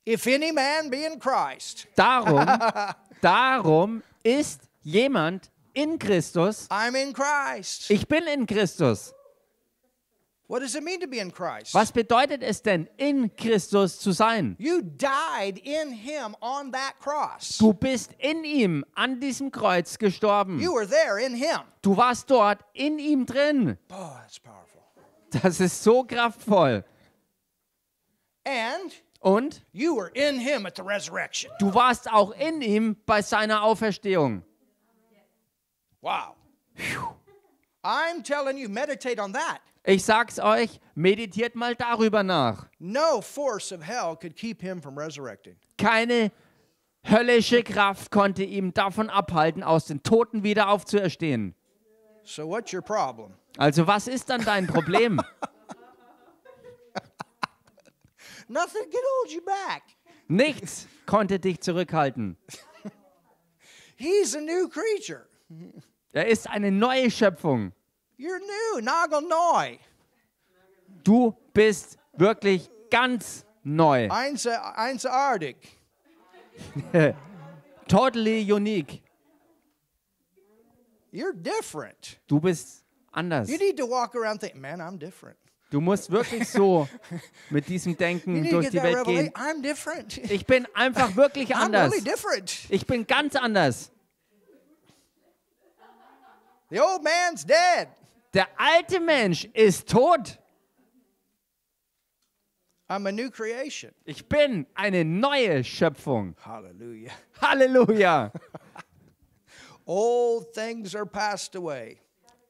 if any man be in Christ, darum, darum ist jemand in Christus. I'm in Christ. Ich bin in Christus. What does it mean to be in Christ? Was bedeutet es denn, in Christus zu sein? You died in him on that cross. Du bist in ihm an diesem Kreuz gestorben. You were there in him. Du warst dort in ihm drin. Boy, that's powerful. Das ist so kraftvoll. And und you were in him at the resurrection. Du warst auch in ihm bei seiner Auferstehung. Wow. I'm telling you, meditate on that. Ich sag's euch, meditiert mal darüber nach. No force of hell could keep him from resurrecting. Keine höllische Kraft konnte ihm davon abhalten, aus den Toten wieder aufzuerstehen. So what's your problem? Also was ist dann dein Problem? Nothing can hold you back. Nichts konnte dich zurückhalten. He's a new creature. Er ist eine neue Schöpfung. You're new, nagel neu. Du bist wirklich ganz neu. Einz einzigartig. totally unique. You're different. Du bist anders. Du musst wirklich so mit diesem Denken durch die Welt gehen. Ich bin einfach wirklich anders. Ich bin ganz anders. Der alte Mensch ist tot. Ich bin eine neue Schöpfung. Halleluja. Halleluja. Old things are passed away.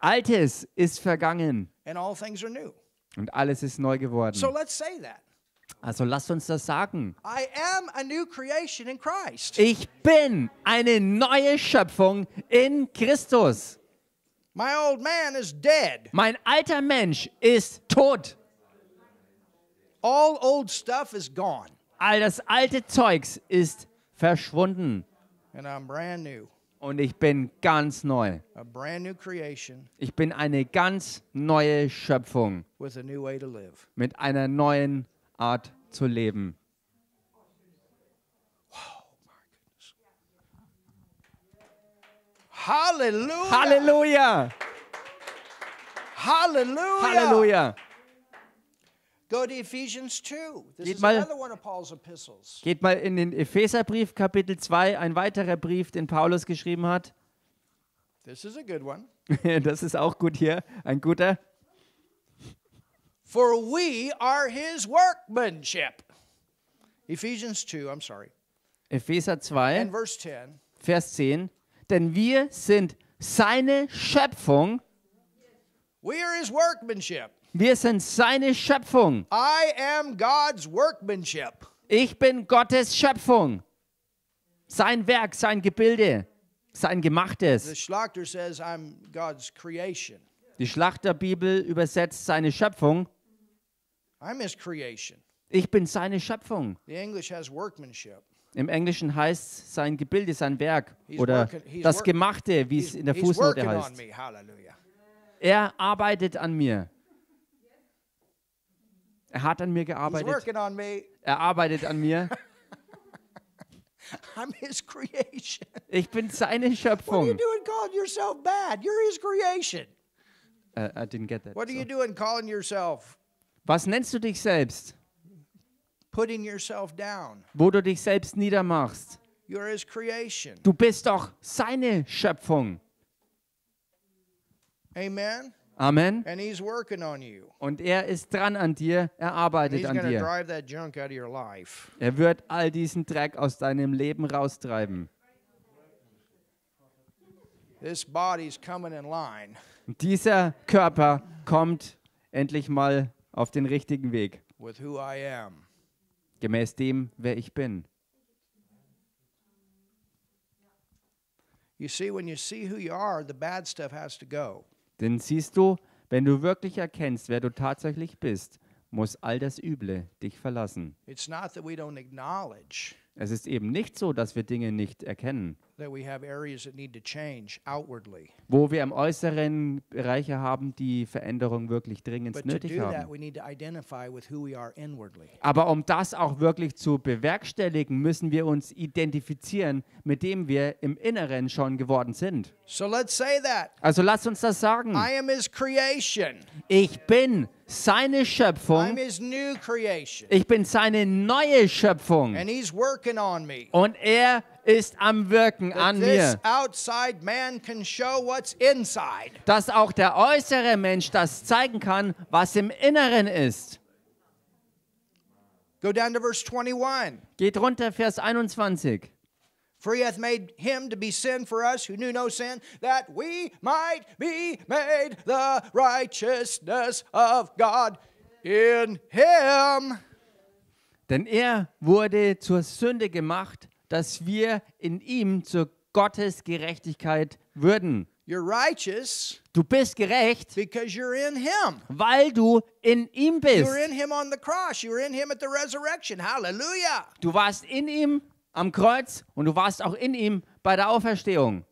Altes ist vergangen. And all things are new. Und alles ist neu geworden. So let's say that. Also lasst uns das sagen. Ich bin eine neue Schöpfung in Christus. Mein alter Mensch ist tot. All, old stuff is gone. All das alte Zeugs ist verschwunden. And I'm brand new. Und ich bin ganz neu. Ich bin eine ganz neue Schöpfung mit einer neuen Art zu leben. Hallelujah. Halleluja! Halleluja! Halleluja! geht, mal, geht mal in den Epheserbrief Kapitel 2, ein weiterer Brief, den Paulus geschrieben hat. das ist auch gut hier, ein guter. For we are his workmanship. Ephesians 2, I'm sorry. Epheser 2, And 10. Vers 10. Denn wir sind seine Schöpfung. We are his workmanship. Wir sind seine Schöpfung. I am God's workmanship. Ich bin Gottes Schöpfung. Sein Werk, sein Gebilde, sein Gemachtes. The Schlachter says, I'm God's creation. Die Schlachterbibel übersetzt seine Schöpfung. I'm his creation. Ich bin seine Schöpfung. The English has workmanship. Im Englischen heißt sein Gebilde, sein Werk oder das Gemachte, wie es in der Fußnote heißt. er arbeitet an mir. Er hat an mir gearbeitet. Er arbeitet an mir. I'm his creation. Ich bin seine Schöpfung. What are you doing calling yourself bad? You're his creation. Uh, I didn't get that. What are you doing calling yourself? Was nennst du dich selbst? Putting yourself down. Wo du dich selbst niedermachst. You're his creation. Du bist doch seine Schöpfung. Amen. Amen. Und er ist dran an dir, er arbeitet an dir. Er wird all diesen Dreck aus deinem Leben raustreiben. Dieser Körper kommt endlich mal auf den richtigen Weg. Gemäß dem, wer ich bin. You see, when you see who you are, the bad stuff has to go. Denn siehst du, wenn du wirklich erkennst, wer du tatsächlich bist, muss all das Üble dich verlassen. Es ist eben nicht so, dass wir Dinge nicht erkennen wo wir im äußeren Bereiche haben, die Veränderung wirklich dringend nötig haben. Aber um das auch wirklich zu bewerkstelligen, müssen wir uns identifizieren, mit dem wir im Inneren schon geworden sind. also lasst uns das sagen. Ich bin seine Schöpfung. Ich bin seine neue Schöpfung. Und er ist am Wirken an mir. Dass auch der äußere Mensch das zeigen kann, was im Inneren ist. Go down to verse 21. Geht runter Vers 21. For he hath made him to be sin for us who knew no sin, that we might be made the righteousness of God in him. Denn er wurde zur Sünde gemacht, dass wir in ihm zur Gottesgerechtigkeit würden. You're righteous du bist gerecht, because you're in him. weil du in ihm bist. Du warst in ihm am Kreuz und du warst auch in ihm bei der Auferstehung.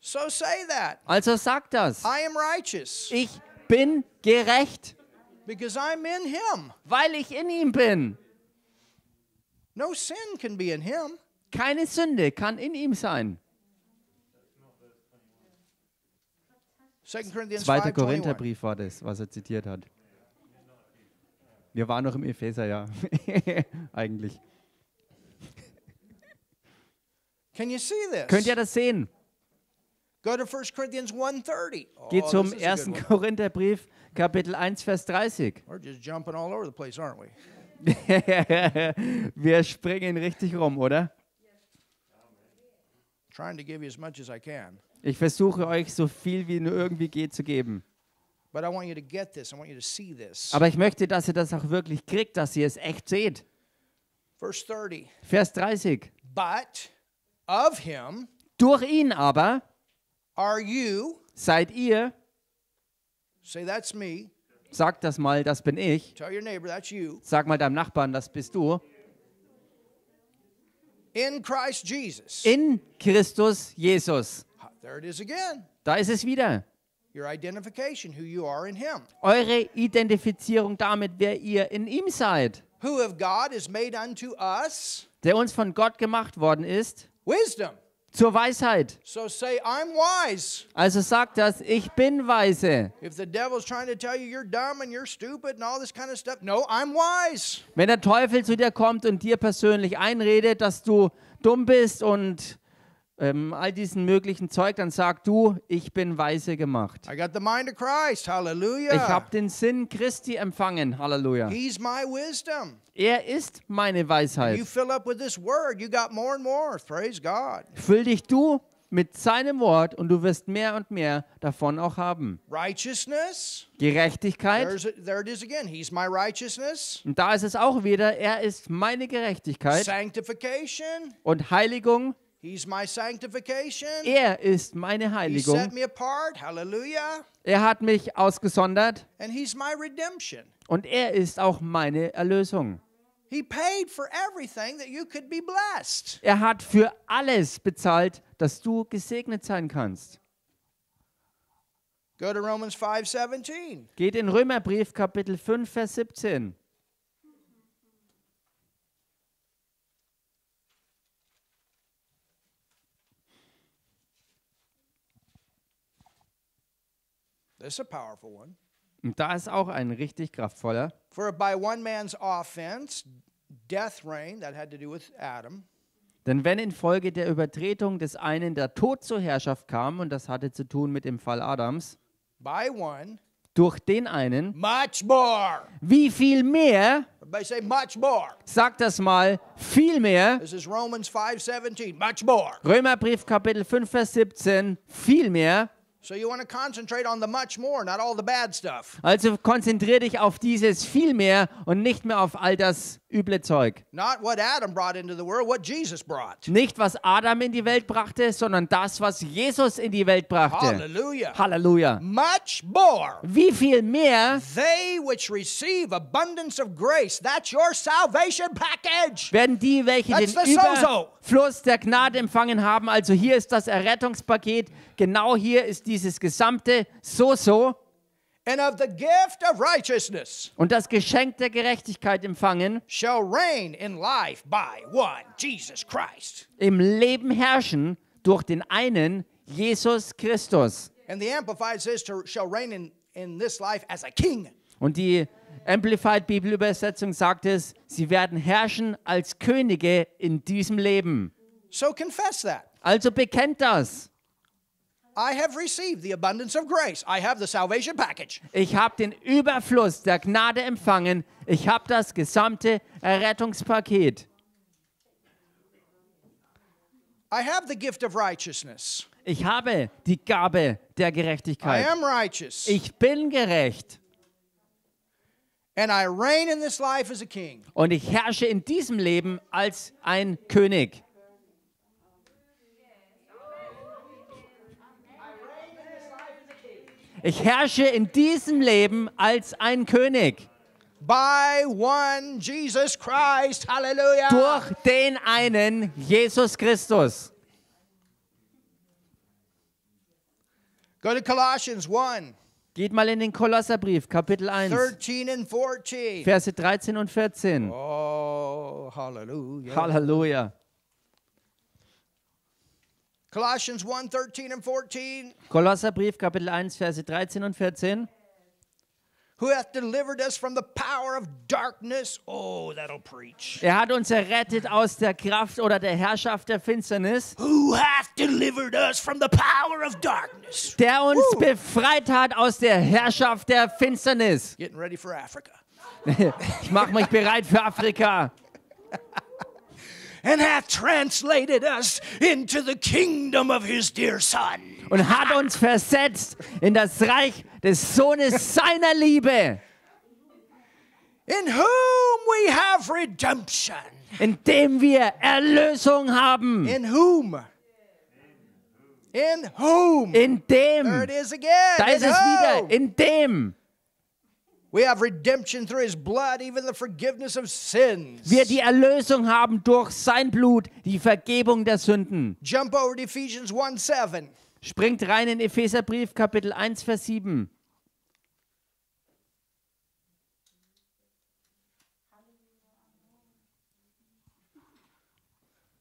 So say that. Also sag das. I am righteous. Ich bin gerecht. Because I'm in him. Weil ich in ihm bin. No sin can be in him. Keine Sünde kann in ihm sein. 2. Korintherbrief war das, was er zitiert hat. Wir waren noch im Epheser, ja. Eigentlich. Könnt ihr das sehen? Go to 1 Corinthians 1:30. Oh, Geht zum 1. Korintherbrief Kapitel 1 Vers 30. We're just jumping all over the place, aren't we? Wir springen richtig rum, oder? trying to give you as much as I can. Ich versuche euch so viel wie nur irgendwie geht zu geben. But I want you to get this. I want you to see this. Aber ich möchte, dass ihr das auch wirklich kriegt, dass ihr es echt seht. Vers 30. Vers 30. But of him durch ihn aber are you seid ihr say that's me Sag das mal, das bin ich. Sag mal deinem Nachbarn, das bist du. In Christ Jesus. In Christus Jesus. There it is again. Da ist es wieder. Your identification, who you are in him. Eure Identifizierung damit, wer ihr in ihm seid. Who of God is made unto us? Der uns von Gott gemacht worden ist. Wisdom zur Weisheit. So say, I'm wise. Also sag das, ich bin weise. Wenn der Teufel zu dir kommt und dir persönlich einredet, dass du dumm bist und ähm, all diesen möglichen Zeug, dann sag du, ich bin weise gemacht. I got the mind of Christ. Hallelujah. Ich habe den Sinn Christi empfangen. Halleluja. He's my wisdom. Er ist meine Weisheit. Füll dich du mit seinem Wort und du wirst mehr und mehr davon auch haben. Righteousness. Gerechtigkeit. A, there it is again. He's my righteousness. Und da ist es auch wieder, er ist meine Gerechtigkeit. Sanctification. Und Heiligung. He's my sanctification. Er ist meine Heiligung. He set me apart. Hallelujah. Er hat mich ausgesondert. And he's my redemption. Und er ist auch meine Erlösung. He paid for everything that you could be blessed. Er hat für alles bezahlt, dass du gesegnet sein kannst. Go to Romans 5, Geht in Römerbrief Kapitel 5 Vers 17. This is a powerful one. Und da ist auch ein richtig kraftvoller. For by one man's offense, death reigned. That had to do with Adam. Denn wenn infolge der Übertretung des einen der Tod zur Herrschaft kam, und das hatte zu tun mit dem Fall Adams, by one, durch den einen, much more. wie viel mehr, say much more. sagt das mal, viel mehr, This is Romans 5, 17, much more. Römerbrief Kapitel 5, Vers 17, viel mehr, also konzentriere dich auf dieses viel mehr und nicht mehr auf all das üble Zeug. Nicht was Adam in die Welt brachte, sondern das, was Jesus in die Welt brachte. Halleluja. Halleluja. Much more. Wie viel mehr they which receive abundance of grace, that's your salvation package. Werden die, welche that's den Überfluss der Gnade empfangen haben, also hier ist das Errettungspaket, genau hier ist dieses gesamte so so und das Geschenk der Gerechtigkeit empfangen, shall reign in life by one Jesus Christ. Im Leben herrschen durch den einen Jesus Christus. And the Amplified says to, shall reign in, in this life as a king. Und die Amplified Bibelübersetzung sagt es, sie werden herrschen als Könige in diesem Leben. So confess that. Also bekennt das. I have received the abundance of grace. I have the salvation package. Ich habe den Überfluss der Gnade empfangen. Ich habe das gesamte Errettungspaket. I have the gift of righteousness. Ich habe die Gabe der Gerechtigkeit. I am righteous. Ich bin gerecht. And I reign in this life as a king. Und ich herrsche in diesem Leben als ein König. Ich herrsche in diesem Leben als ein König. By one Jesus Christ, Hallelujah. Durch den einen Jesus Christus. Go to Colossians 1. Geht mal in den Kolosserbrief, Kapitel 1, 13 Verse 13 und 14. Oh, Halleluja. Halleluja. Colossians 1, 13 and 14. Kolosserbrief Kapitel 1 Verse 13 und 14. Who hath delivered us from the power of darkness? Oh, that'll preach. Er hat uns errettet aus der Kraft oder der Herrschaft der Finsternis. Who hath delivered us from the power of darkness? Der uns Woo. befreit hat aus der Herrschaft der Finsternis. Getting ready for Africa. ich mache mich bereit für Afrika and hath translated us into the kingdom of his dear son. Und hat uns versetzt in das Reich des Sohnes seiner Liebe. In whom we have redemption. In dem wir Erlösung haben. In whom in whom. In dem. There it is again. Da in ist es whom. wieder. In dem. Wir die Erlösung haben durch sein Blut, die Vergebung der Sünden. Jump over to Ephesians 1, 7. Springt rein in Epheserbrief Kapitel 1 Vers 7.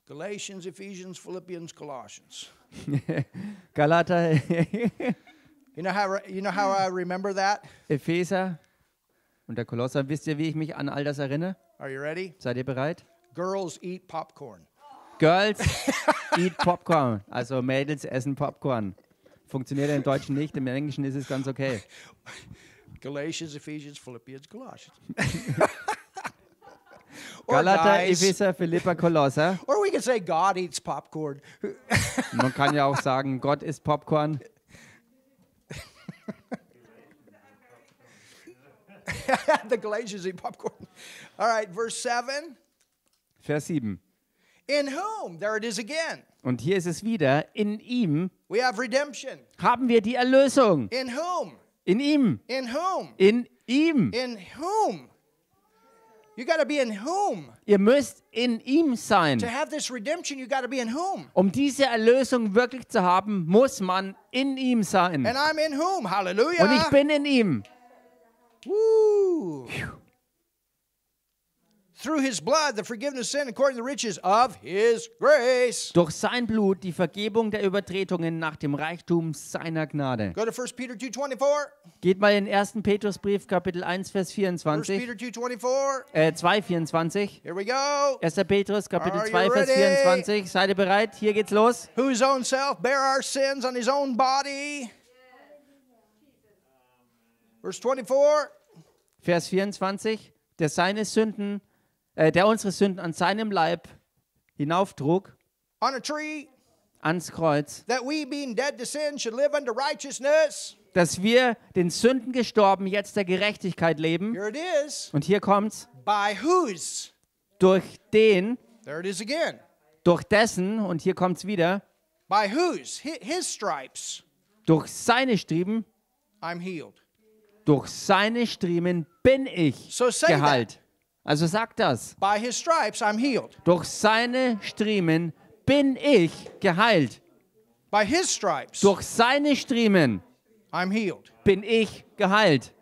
Galatians, Ephesians, Philippians, Colossians. Galater. you know how you know how I remember that? Epheser und der Kolosser, wisst ihr, wie ich mich an all das erinnere? Are you ready? Seid ihr bereit? Girls eat popcorn. Girls eat popcorn. Also Mädels essen Popcorn. Funktioniert im Deutschen nicht, im Englischen ist es ganz okay. Galatians, Ephesians, Philippians, Colossians. Galata, Epheser, Philippa, Kolosser. Or we can say God eats popcorn. Man kann ja auch sagen, Gott isst Popcorn. the Galatians eat popcorn. All right, verse 7. Vers 7. In whom, there it is again. Und hier ist es wieder, in ihm We have redemption. haben wir die Erlösung. In whom? In ihm. In whom? In ihm. In whom? You gotta be in whom. Ihr müsst in ihm sein. To have this redemption, you gotta be in whom. Um diese Erlösung wirklich zu haben, muss man in ihm sein. And I'm in whom? Hallelujah. Und ich bin in ihm. Halleluja. Through his blood, the forgiveness of sin according to the riches of his grace. Durch sein Blut die Vergebung der Übertretungen nach dem Reichtum seiner Gnade. Go to 1 Peter 2:24. Geht mal in 1. Petrusbrief Kapitel 1 Vers 24. 1 Peter 2:24. Äh 2:24. Here we go. 1. Petrus Kapitel 2 Vers 24. Seid ihr bereit? Hier geht's los. Whose own self bare our sins on his own body. Verse 24. Vers 24, der seine Sünden, äh, der unsere Sünden an seinem Leib hinauftrug, on a tree, ans Kreuz, that we being dead to sin should live unto righteousness. Dass wir den Sünden gestorben, jetzt der Gerechtigkeit leben. Here it is. Und hier kommt's. By whose? Durch den. There it is again. Durch dessen und hier kommt's wieder. By whose? His stripes. Durch seine Strieben. I'm healed. Durch seine Striemen bin ich so geheilt. Also sag das. By his stripes I'm healed. Durch seine Striemen bin ich geheilt. By his stripes. Durch seine Striemen I'm healed. bin ich geheilt.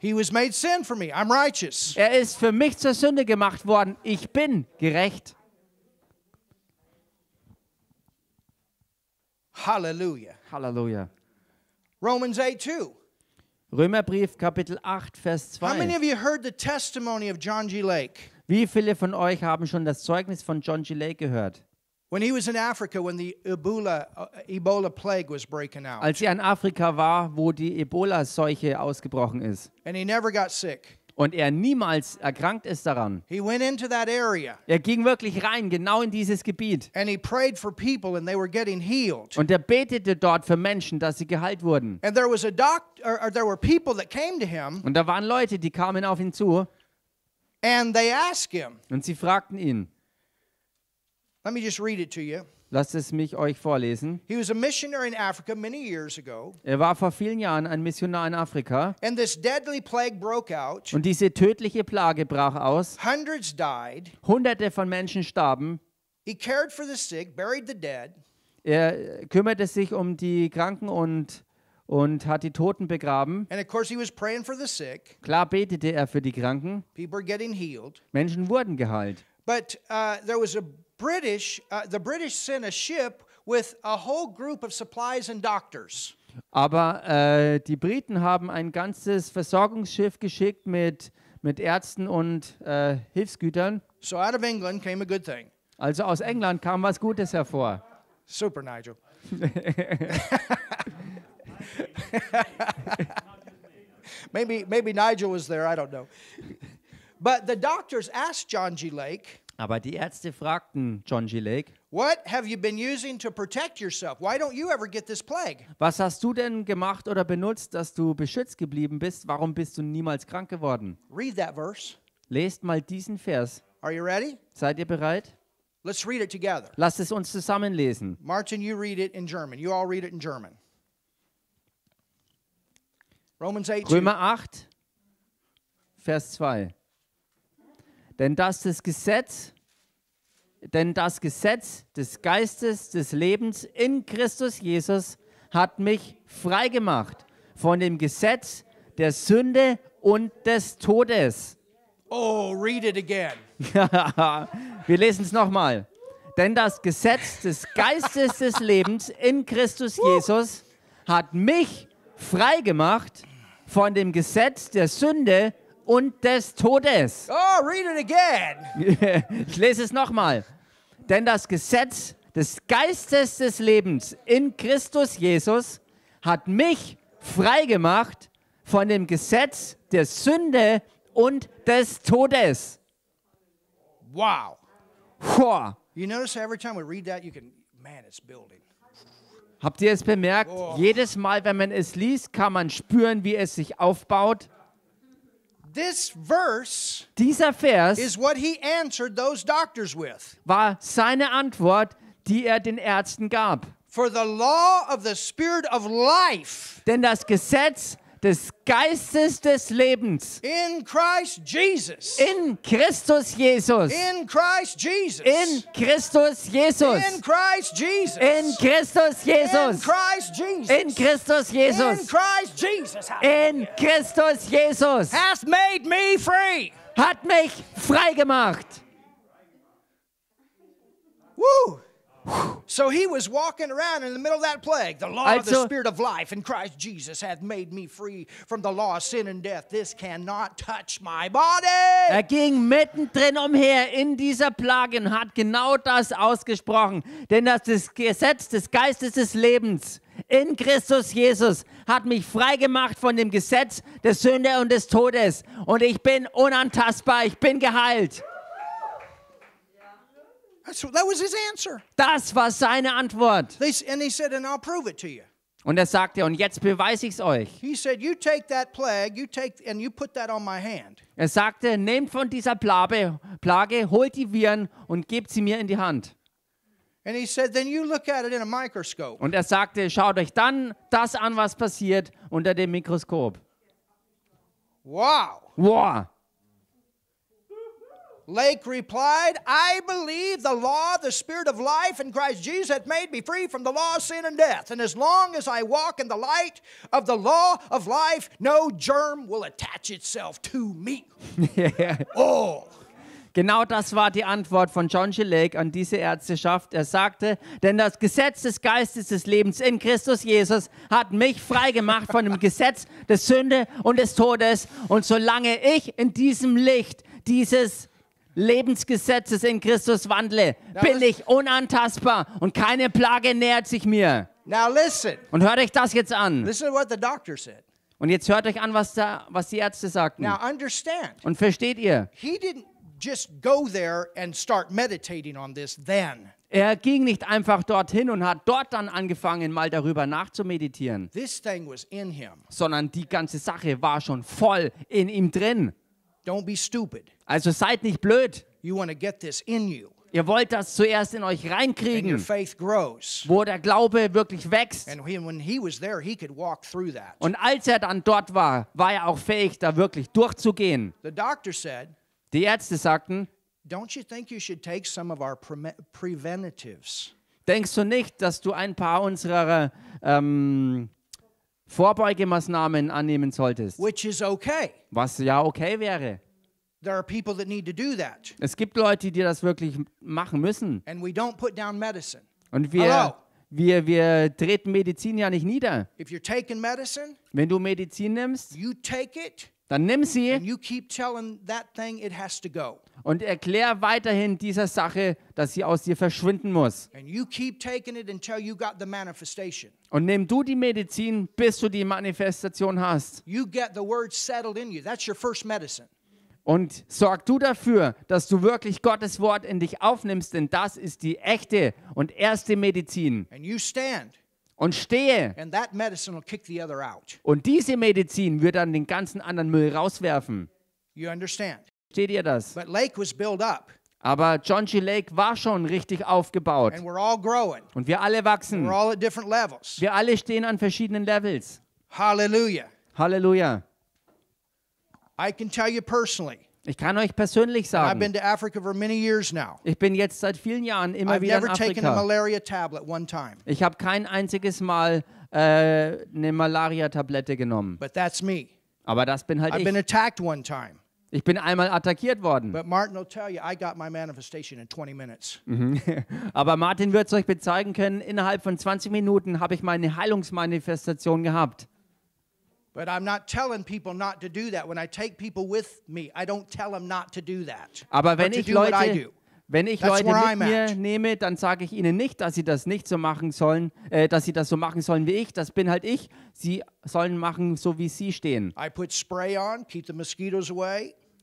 He was made sin for me. I'm righteous. Er ist für mich zur Sünde gemacht worden. Ich bin gerecht. Halleluja. Halleluja. Romans 2. Römerbrief Kapitel 8 Vers 2. How many of you heard the testimony of John G. Lake? Wie viele von euch haben schon das Zeugnis von John G. Lake gehört? When he was in Africa when the Ebola uh, Ebola plague was breaking out. Als er in Afrika war, wo die Ebola Seuche ausgebrochen ist. And he never got sick und er niemals erkrankt ist daran. He went into that area. Er ging wirklich rein, genau in dieses Gebiet. And he prayed for people and they were getting healed. Und er betete dort für Menschen, dass sie geheilt wurden. And there was a doctor or there were people that came to him. Und da waren Leute, die kamen auf ihn zu. And they asked him. Und sie fragten ihn. Let me just read it to you. Lasst es mich euch vorlesen. Er war vor vielen Jahren ein Missionar in Afrika. Und diese tödliche Plage brach aus. Hunderte von Menschen starben. Er kümmerte sich um die Kranken und und hat die Toten begraben. Klar betete er für die Kranken. Menschen wurden geheilt. But uh, there was a British, uh, the British sent a ship with a whole group of supplies and doctors. Aber äh, die Briten haben ein ganzes Versorgungsschiff geschickt mit, mit Ärzten und äh, Hilfsgütern. So out of England came a good thing. Also aus England kam was Gutes hervor. Super, Nigel. maybe, maybe Nigel was there, I don't know. But the doctors asked John G. Lake. Aber die Ärzte fragten John G. Lake, What have you been using to protect yourself? Why don't you ever get this plague? was hast du denn gemacht oder benutzt, dass du beschützt geblieben bist? Warum bist du niemals krank geworden? Read that verse. Lest mal diesen Vers. Are you ready? Seid ihr bereit? Let's read it together. Lasst es uns zusammenlesen. Martin, you read it in German. You all read it in German. Romans 8. Römer 8, Vers 2. Denn dass das Gesetz, denn das Gesetz des Geistes des Lebens in Christus Jesus hat mich freigemacht von dem Gesetz der Sünde und des Todes. Oh, read it again. Wir lesen es nochmal. Denn das Gesetz des Geistes des Lebens in Christus Jesus hat mich freigemacht von dem Gesetz der Sünde und und des Todes. Oh, read it again. ich lese es nochmal. Denn das Gesetz des Geistes des Lebens in Christus Jesus hat mich frei gemacht von dem Gesetz der Sünde und des Todes. Wow. Wow. You notice every time we read that you can man it's building. Habt ihr es bemerkt? Oh. Jedes Mal, wenn man es liest, kann man spüren, wie es sich aufbaut. This verse Dieser Vers is what he answered those doctors with. war seine Antwort, die er den Ärzten gab. For the law of the spirit of life Denn das Gesetz des Geistes des Lebens. In Christ Jesus. In Christus Jesus. In Christ Jesus. In Christus Jesus. In Christ Jesus. In Christus Jesus. In Christ Jesus. In Christus Jesus. In Christ Jesus. In Christus Jesus. Has made me free. Hat mich frei gemacht. Woo! So he was walking around in the middle of that plague. The law also, of the also spirit of life in Christ Jesus hath made me free from the law of sin and death. This cannot touch my body. Er ging mittendrin umher in dieser Plage und hat genau das ausgesprochen. Denn das Gesetz des Geistes des Lebens in Christus Jesus hat mich frei gemacht von dem Gesetz der Sünde und des Todes. Und ich bin unantastbar. Ich bin geheilt. Das war seine Antwort. Und er sagte, und jetzt beweise ich es euch. Er sagte, nehmt von dieser Plage, Plage, holt die Viren und gebt sie mir in die Hand. Und er sagte, schaut euch dann das an, was passiert unter dem Mikroskop. Wow. Wow. Lake replied, I believe the law, the spirit of life in Christ Jesus hath made me free from the law of sin and death. And as long as I walk in the light of the law of life, no germ will attach itself to me. oh. Genau das war die Antwort von John G. Lake an diese Ärzteschaft. Er sagte, denn das Gesetz des Geistes des Lebens in Christus Jesus hat mich freigemacht von dem Gesetz der Sünde und des Todes. Und solange ich in diesem Licht dieses Lebensgesetzes in Christus wandle, bin ich unantastbar und keine Plage nähert sich mir. Und hört euch das jetzt an. Und jetzt hört euch an, was, da, was die Ärzte sagten. Und versteht ihr? Er ging nicht einfach dorthin und hat dort dann angefangen, mal darüber nachzumeditieren, sondern die ganze Sache war schon voll in ihm drin. Don't be stupid. Also seid nicht blöd. You want to get this in you. Ihr wollt das zuerst in euch reinkriegen, wo der Glaube wirklich wächst. Und als er dann dort war, war er auch fähig, da wirklich durchzugehen. Die Ärzte sagten, denkst du nicht, dass du ein paar unserer ähm, Vorbeugemaßnahmen annehmen solltest. Which is okay. Was ja okay wäre. There are people that need to do that. Es gibt Leute, die das wirklich machen müssen. And we don't put down medicine. Und wir Wir, wir treten Medizin ja nicht nieder. If you're taking medicine, Wenn du Medizin nimmst, you take it, dann nimm sie. And you keep telling that thing it has to go. Und erklär weiterhin dieser Sache, dass sie aus dir verschwinden muss. Und nimm du die Medizin, bis du die Manifestation hast. Und sorg du dafür, dass du wirklich Gottes Wort in dich aufnimmst, denn das ist die echte und erste Medizin. Und stehe. Und diese Medizin wird dann den ganzen anderen Müll rauswerfen. You understand? Steht ihr das? But Lake was built up. Aber John G. Lake war schon richtig aufgebaut. And we're all growing. Und wir alle wachsen. We're all at different levels. Wir alle stehen an verschiedenen Levels. Halleluja. Halleluja. I can tell you personally. Ich kann euch persönlich sagen, ich bin jetzt seit vielen Jahren immer I've wieder in Afrika. Ich habe kein einziges Mal äh, eine Malaria-Tablette genommen. Aber das bin halt I've ich. Ich bin einmal attackiert worden. Mhm. Aber Martin wird es euch bezeigen können, innerhalb von 20 Minuten habe ich meine Heilungsmanifestation gehabt. Aber wenn ich Leute, wenn ich Leute mit mir nehme, dann sage ich ihnen nicht, dass sie das nicht so machen sollen, äh, dass sie das so machen sollen wie ich. Das bin halt ich. Sie sollen machen, so wie sie stehen. spray On,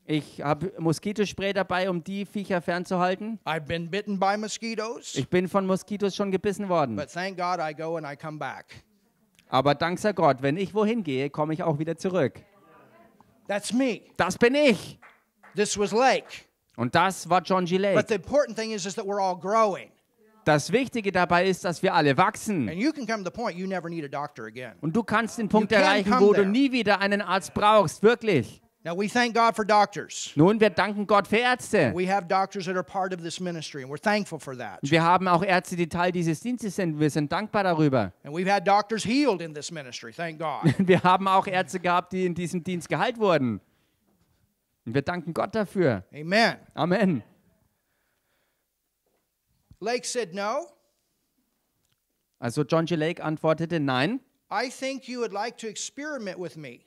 ich habe Moskitospray dabei, um die Viecher fernzuhalten. I've been bitten by mosquitoes. Ich bin von Moskitos schon gebissen worden. But thank God I go and I come back. Aber dank sei Gott, wenn ich wohin gehe, komme ich auch wieder zurück. That's me. Das bin ich. This was Lake. Und das war John G. Lake. But the important thing is, is that we're all growing. Das Wichtige dabei ist, dass wir alle wachsen. Und du kannst den Punkt erreichen, wo du nie wieder einen Arzt brauchst, wirklich. Now we thank God for doctors. Nun, wir danken Gott für Ärzte. We have doctors that are part of this ministry, and we're thankful for that. Wir haben auch Ärzte, die Teil dieses Dienstes sind. Wir sind dankbar darüber. And we've had doctors healed in this ministry. Thank God. wir haben auch Ärzte gehabt, die in diesem Dienst geheilt wurden. Und wir danken Gott dafür. Amen. Amen. Lake said no. Also John G. Lake antwortete nein. I think you would like to experiment with me.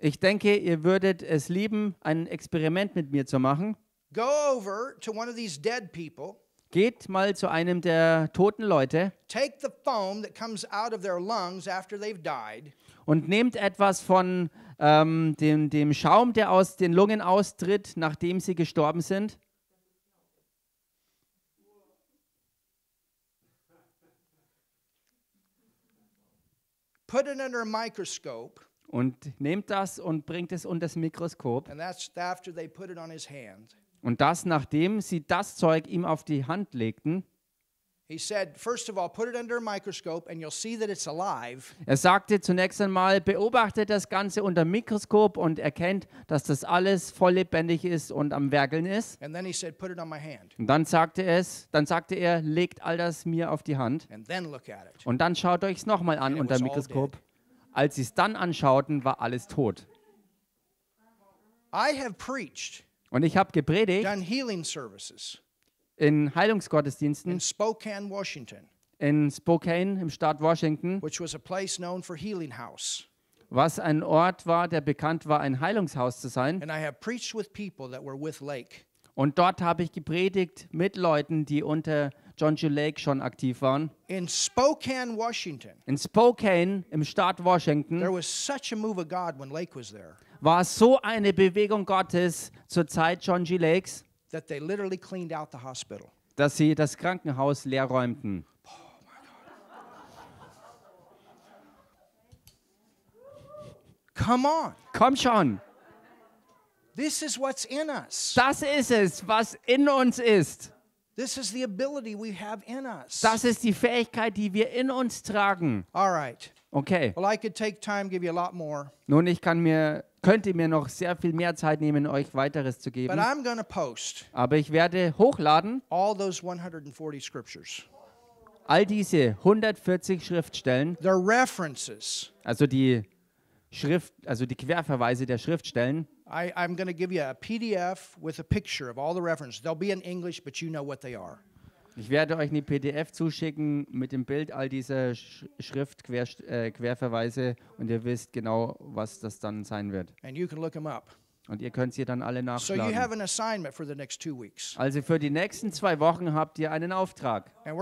Ich denke, ihr würdet es lieben, ein Experiment mit mir zu machen. Go over to one of these dead people. Geht mal zu einem der toten Leute. Take the foam that comes out of their lungs after they've died. Und nehmt etwas von ähm, dem, dem Schaum, der aus den Lungen austritt, nachdem sie gestorben sind. Put it under a microscope und nehmt das und bringt es unter das Mikroskop. And that's after they put it on his hand. Und das nachdem sie das Zeug ihm auf die Hand legten. Er sagte zunächst einmal, beobachtet das Ganze unter Mikroskop und erkennt, dass das alles voll lebendig ist und am werkeln ist. And then he said, Put it on my hand. Und dann sagte es, dann sagte er, legt all das mir auf die Hand. And then look at it. Und dann schaut euch es nochmal an And unter Mikroskop. Als sie es dann anschauten, war alles tot. I have preached, Und ich habe gepredigt done healing services in Heilungsgottesdiensten in Spokane, Washington, in Spokane im Staat Washington, which was a place known for healing house. was ein Ort war, der bekannt war, ein Heilungshaus zu sein. And I have preached with people that were Lake. Und dort habe ich gepredigt mit Leuten, die unter John G. Lake schon aktiv waren. In Spokane, Washington. In Spokane im Staat Washington. There was such a move of God when Lake was there. War so eine Bewegung Gottes zur Zeit John G. Lakes, that they literally cleaned out the hospital. dass sie das Krankenhaus leer räumten. Come on. Komm schon. This is what's in us. Das ist es, was in uns ist. This is the ability we have in us. Das ist die Fähigkeit, die wir in uns tragen. All right. Okay. Well, I could take time, give you a lot more. Nun, ich kann mir könnte mir noch sehr viel mehr Zeit nehmen, euch weiteres zu geben. But I'm gonna post Aber ich werde hochladen all those 140 scriptures. all diese 140 Schriftstellen. They're references. Also die Schrift, also die Querverweise der Schriftstellen. I, am going to give you a PDF with a picture of all the references. They'll be in English, but you know what they are. Ich werde euch eine PDF zuschicken mit dem Bild all dieser Sch Schrift -Quer äh, Querverweise und ihr wisst genau, was das dann sein wird. And you can look them up. Und ihr könnt sie dann alle nachschlagen. Also für die nächsten zwei Wochen habt ihr einen Auftrag. Und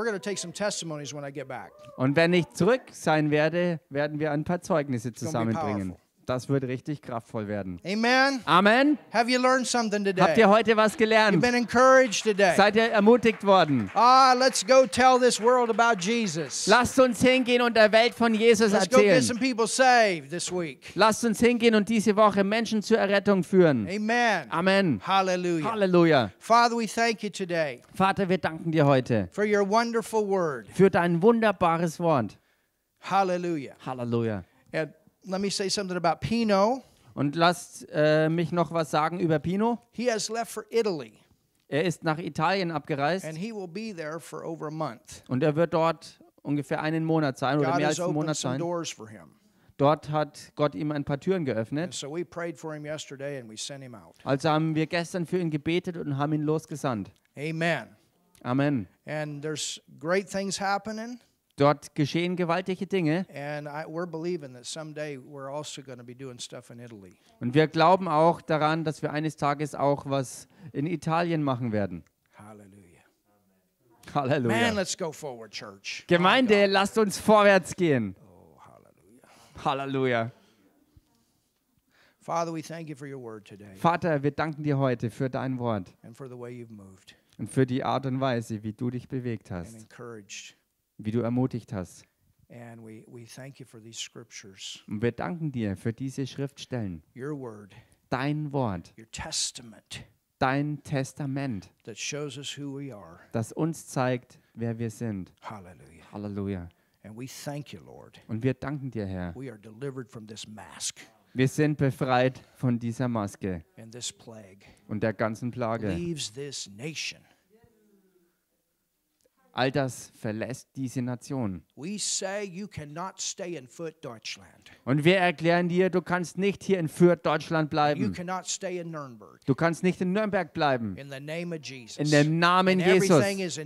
wenn ich zurück sein werde, werden wir ein paar Zeugnisse zusammenbringen. Das wird richtig kraftvoll werden. Amen. Amen. Have you learned something today? Habt ihr heute was gelernt? You've been encouraged today. Seid ihr ermutigt worden? Ah, let's go tell this world about Jesus. Lasst uns hingehen und der Welt von Jesus let's erzählen. Go get some people saved this week. Lasst uns hingehen und diese Woche Menschen zur Errettung führen. Amen. Amen. Hallelujah. Halleluja. Father, we thank you today. Vater, wir danken dir heute. For your wonderful word. Für dein wunderbares Wort. Hallelujah. Halleluja. Halleluja let me say something about Pino. Und lasst äh, mich noch was sagen über Pino. He has left for Italy. Er ist nach Italien abgereist. And he will be there for over a month. Und er wird dort ungefähr einen Monat sein God oder mehr als einen Monat sein. Doors for him. Dort hat Gott ihm ein paar Türen geöffnet. So also haben wir gestern für ihn gebetet und haben ihn losgesandt. Amen. Amen. And there's great things happening. Dort geschehen gewaltige Dinge. Also und wir glauben auch daran, dass wir eines Tages auch was in Italien machen werden. Halleluja. Halleluja. Man, let's go forward, Church. Gemeinde, lasst uns vorwärts gehen. Oh, Halleluja. Halleluja. Father, we thank you for your word today. Vater, wir danken dir heute für dein Wort. And for the way you've moved. Und für die Art und Weise, wie du dich bewegt hast. And encouraged wie du ermutigt hast. Und wir danken dir für diese Schriftstellen. Dein Wort. Dein Testament. Das uns zeigt, wer wir sind. Halleluja. Halleluja. Und wir danken dir, Herr. Wir sind befreit von dieser Maske und der ganzen Plage. All das verlässt diese Nation. Und wir erklären dir, du kannst nicht hier in Fürth, Deutschland bleiben. Du kannst nicht in Nürnberg bleiben. In dem Namen Jesus.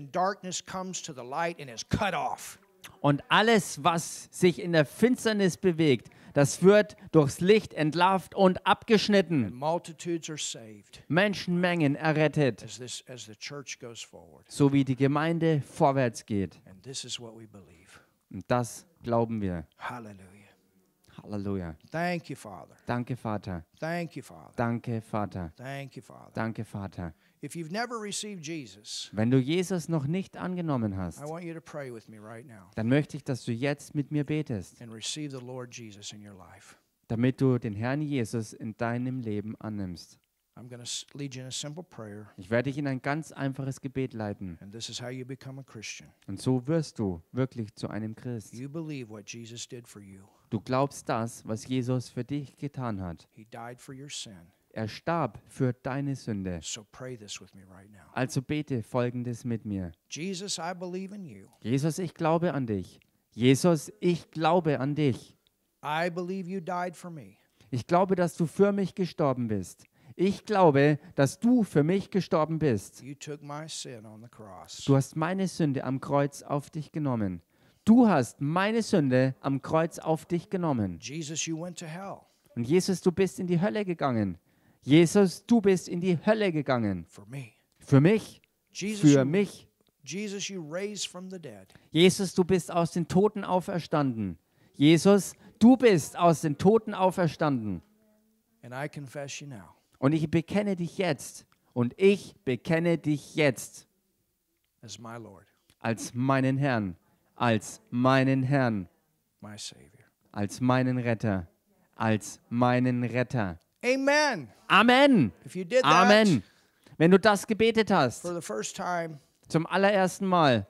Und alles, was sich in der Finsternis bewegt, das wird durchs Licht entlarvt und abgeschnitten. Menschenmengen errettet, so wie die Gemeinde vorwärts geht. Und das glauben wir. Halleluja. Halleluja. Danke, Vater. Danke, Vater. Danke, Vater. Danke, Vater. Danke, Vater. Wenn du Jesus noch nicht angenommen hast, dann möchte ich, dass du jetzt mit mir betest damit du den Herrn Jesus in deinem Leben annimmst. Ich werde dich in ein ganz einfaches Gebet leiten. Und so wirst du wirklich zu einem Christ. Du glaubst das, was Jesus für dich getan hat. Er starb für deine Sünde. Also bete folgendes mit mir. Jesus, ich glaube an dich. Jesus, ich glaube an dich. Ich glaube, dass du für mich gestorben bist. Ich glaube, dass du für mich gestorben bist. Du hast meine Sünde am Kreuz auf dich genommen. Du hast meine Sünde am Kreuz auf dich genommen. Und Jesus, du bist in die Hölle gegangen. Jesus, du bist in die Hölle gegangen. Für mich. Für mich. Jesus, du bist aus den Toten auferstanden. Jesus, du bist aus den Toten auferstanden. Und ich bekenne dich jetzt. Und ich bekenne dich jetzt. Als meinen Herrn. Als meinen Herrn. Als meinen Retter. Als meinen Retter. Amen. Amen. Amen. Wenn du das gebetet hast, zum allerersten Mal,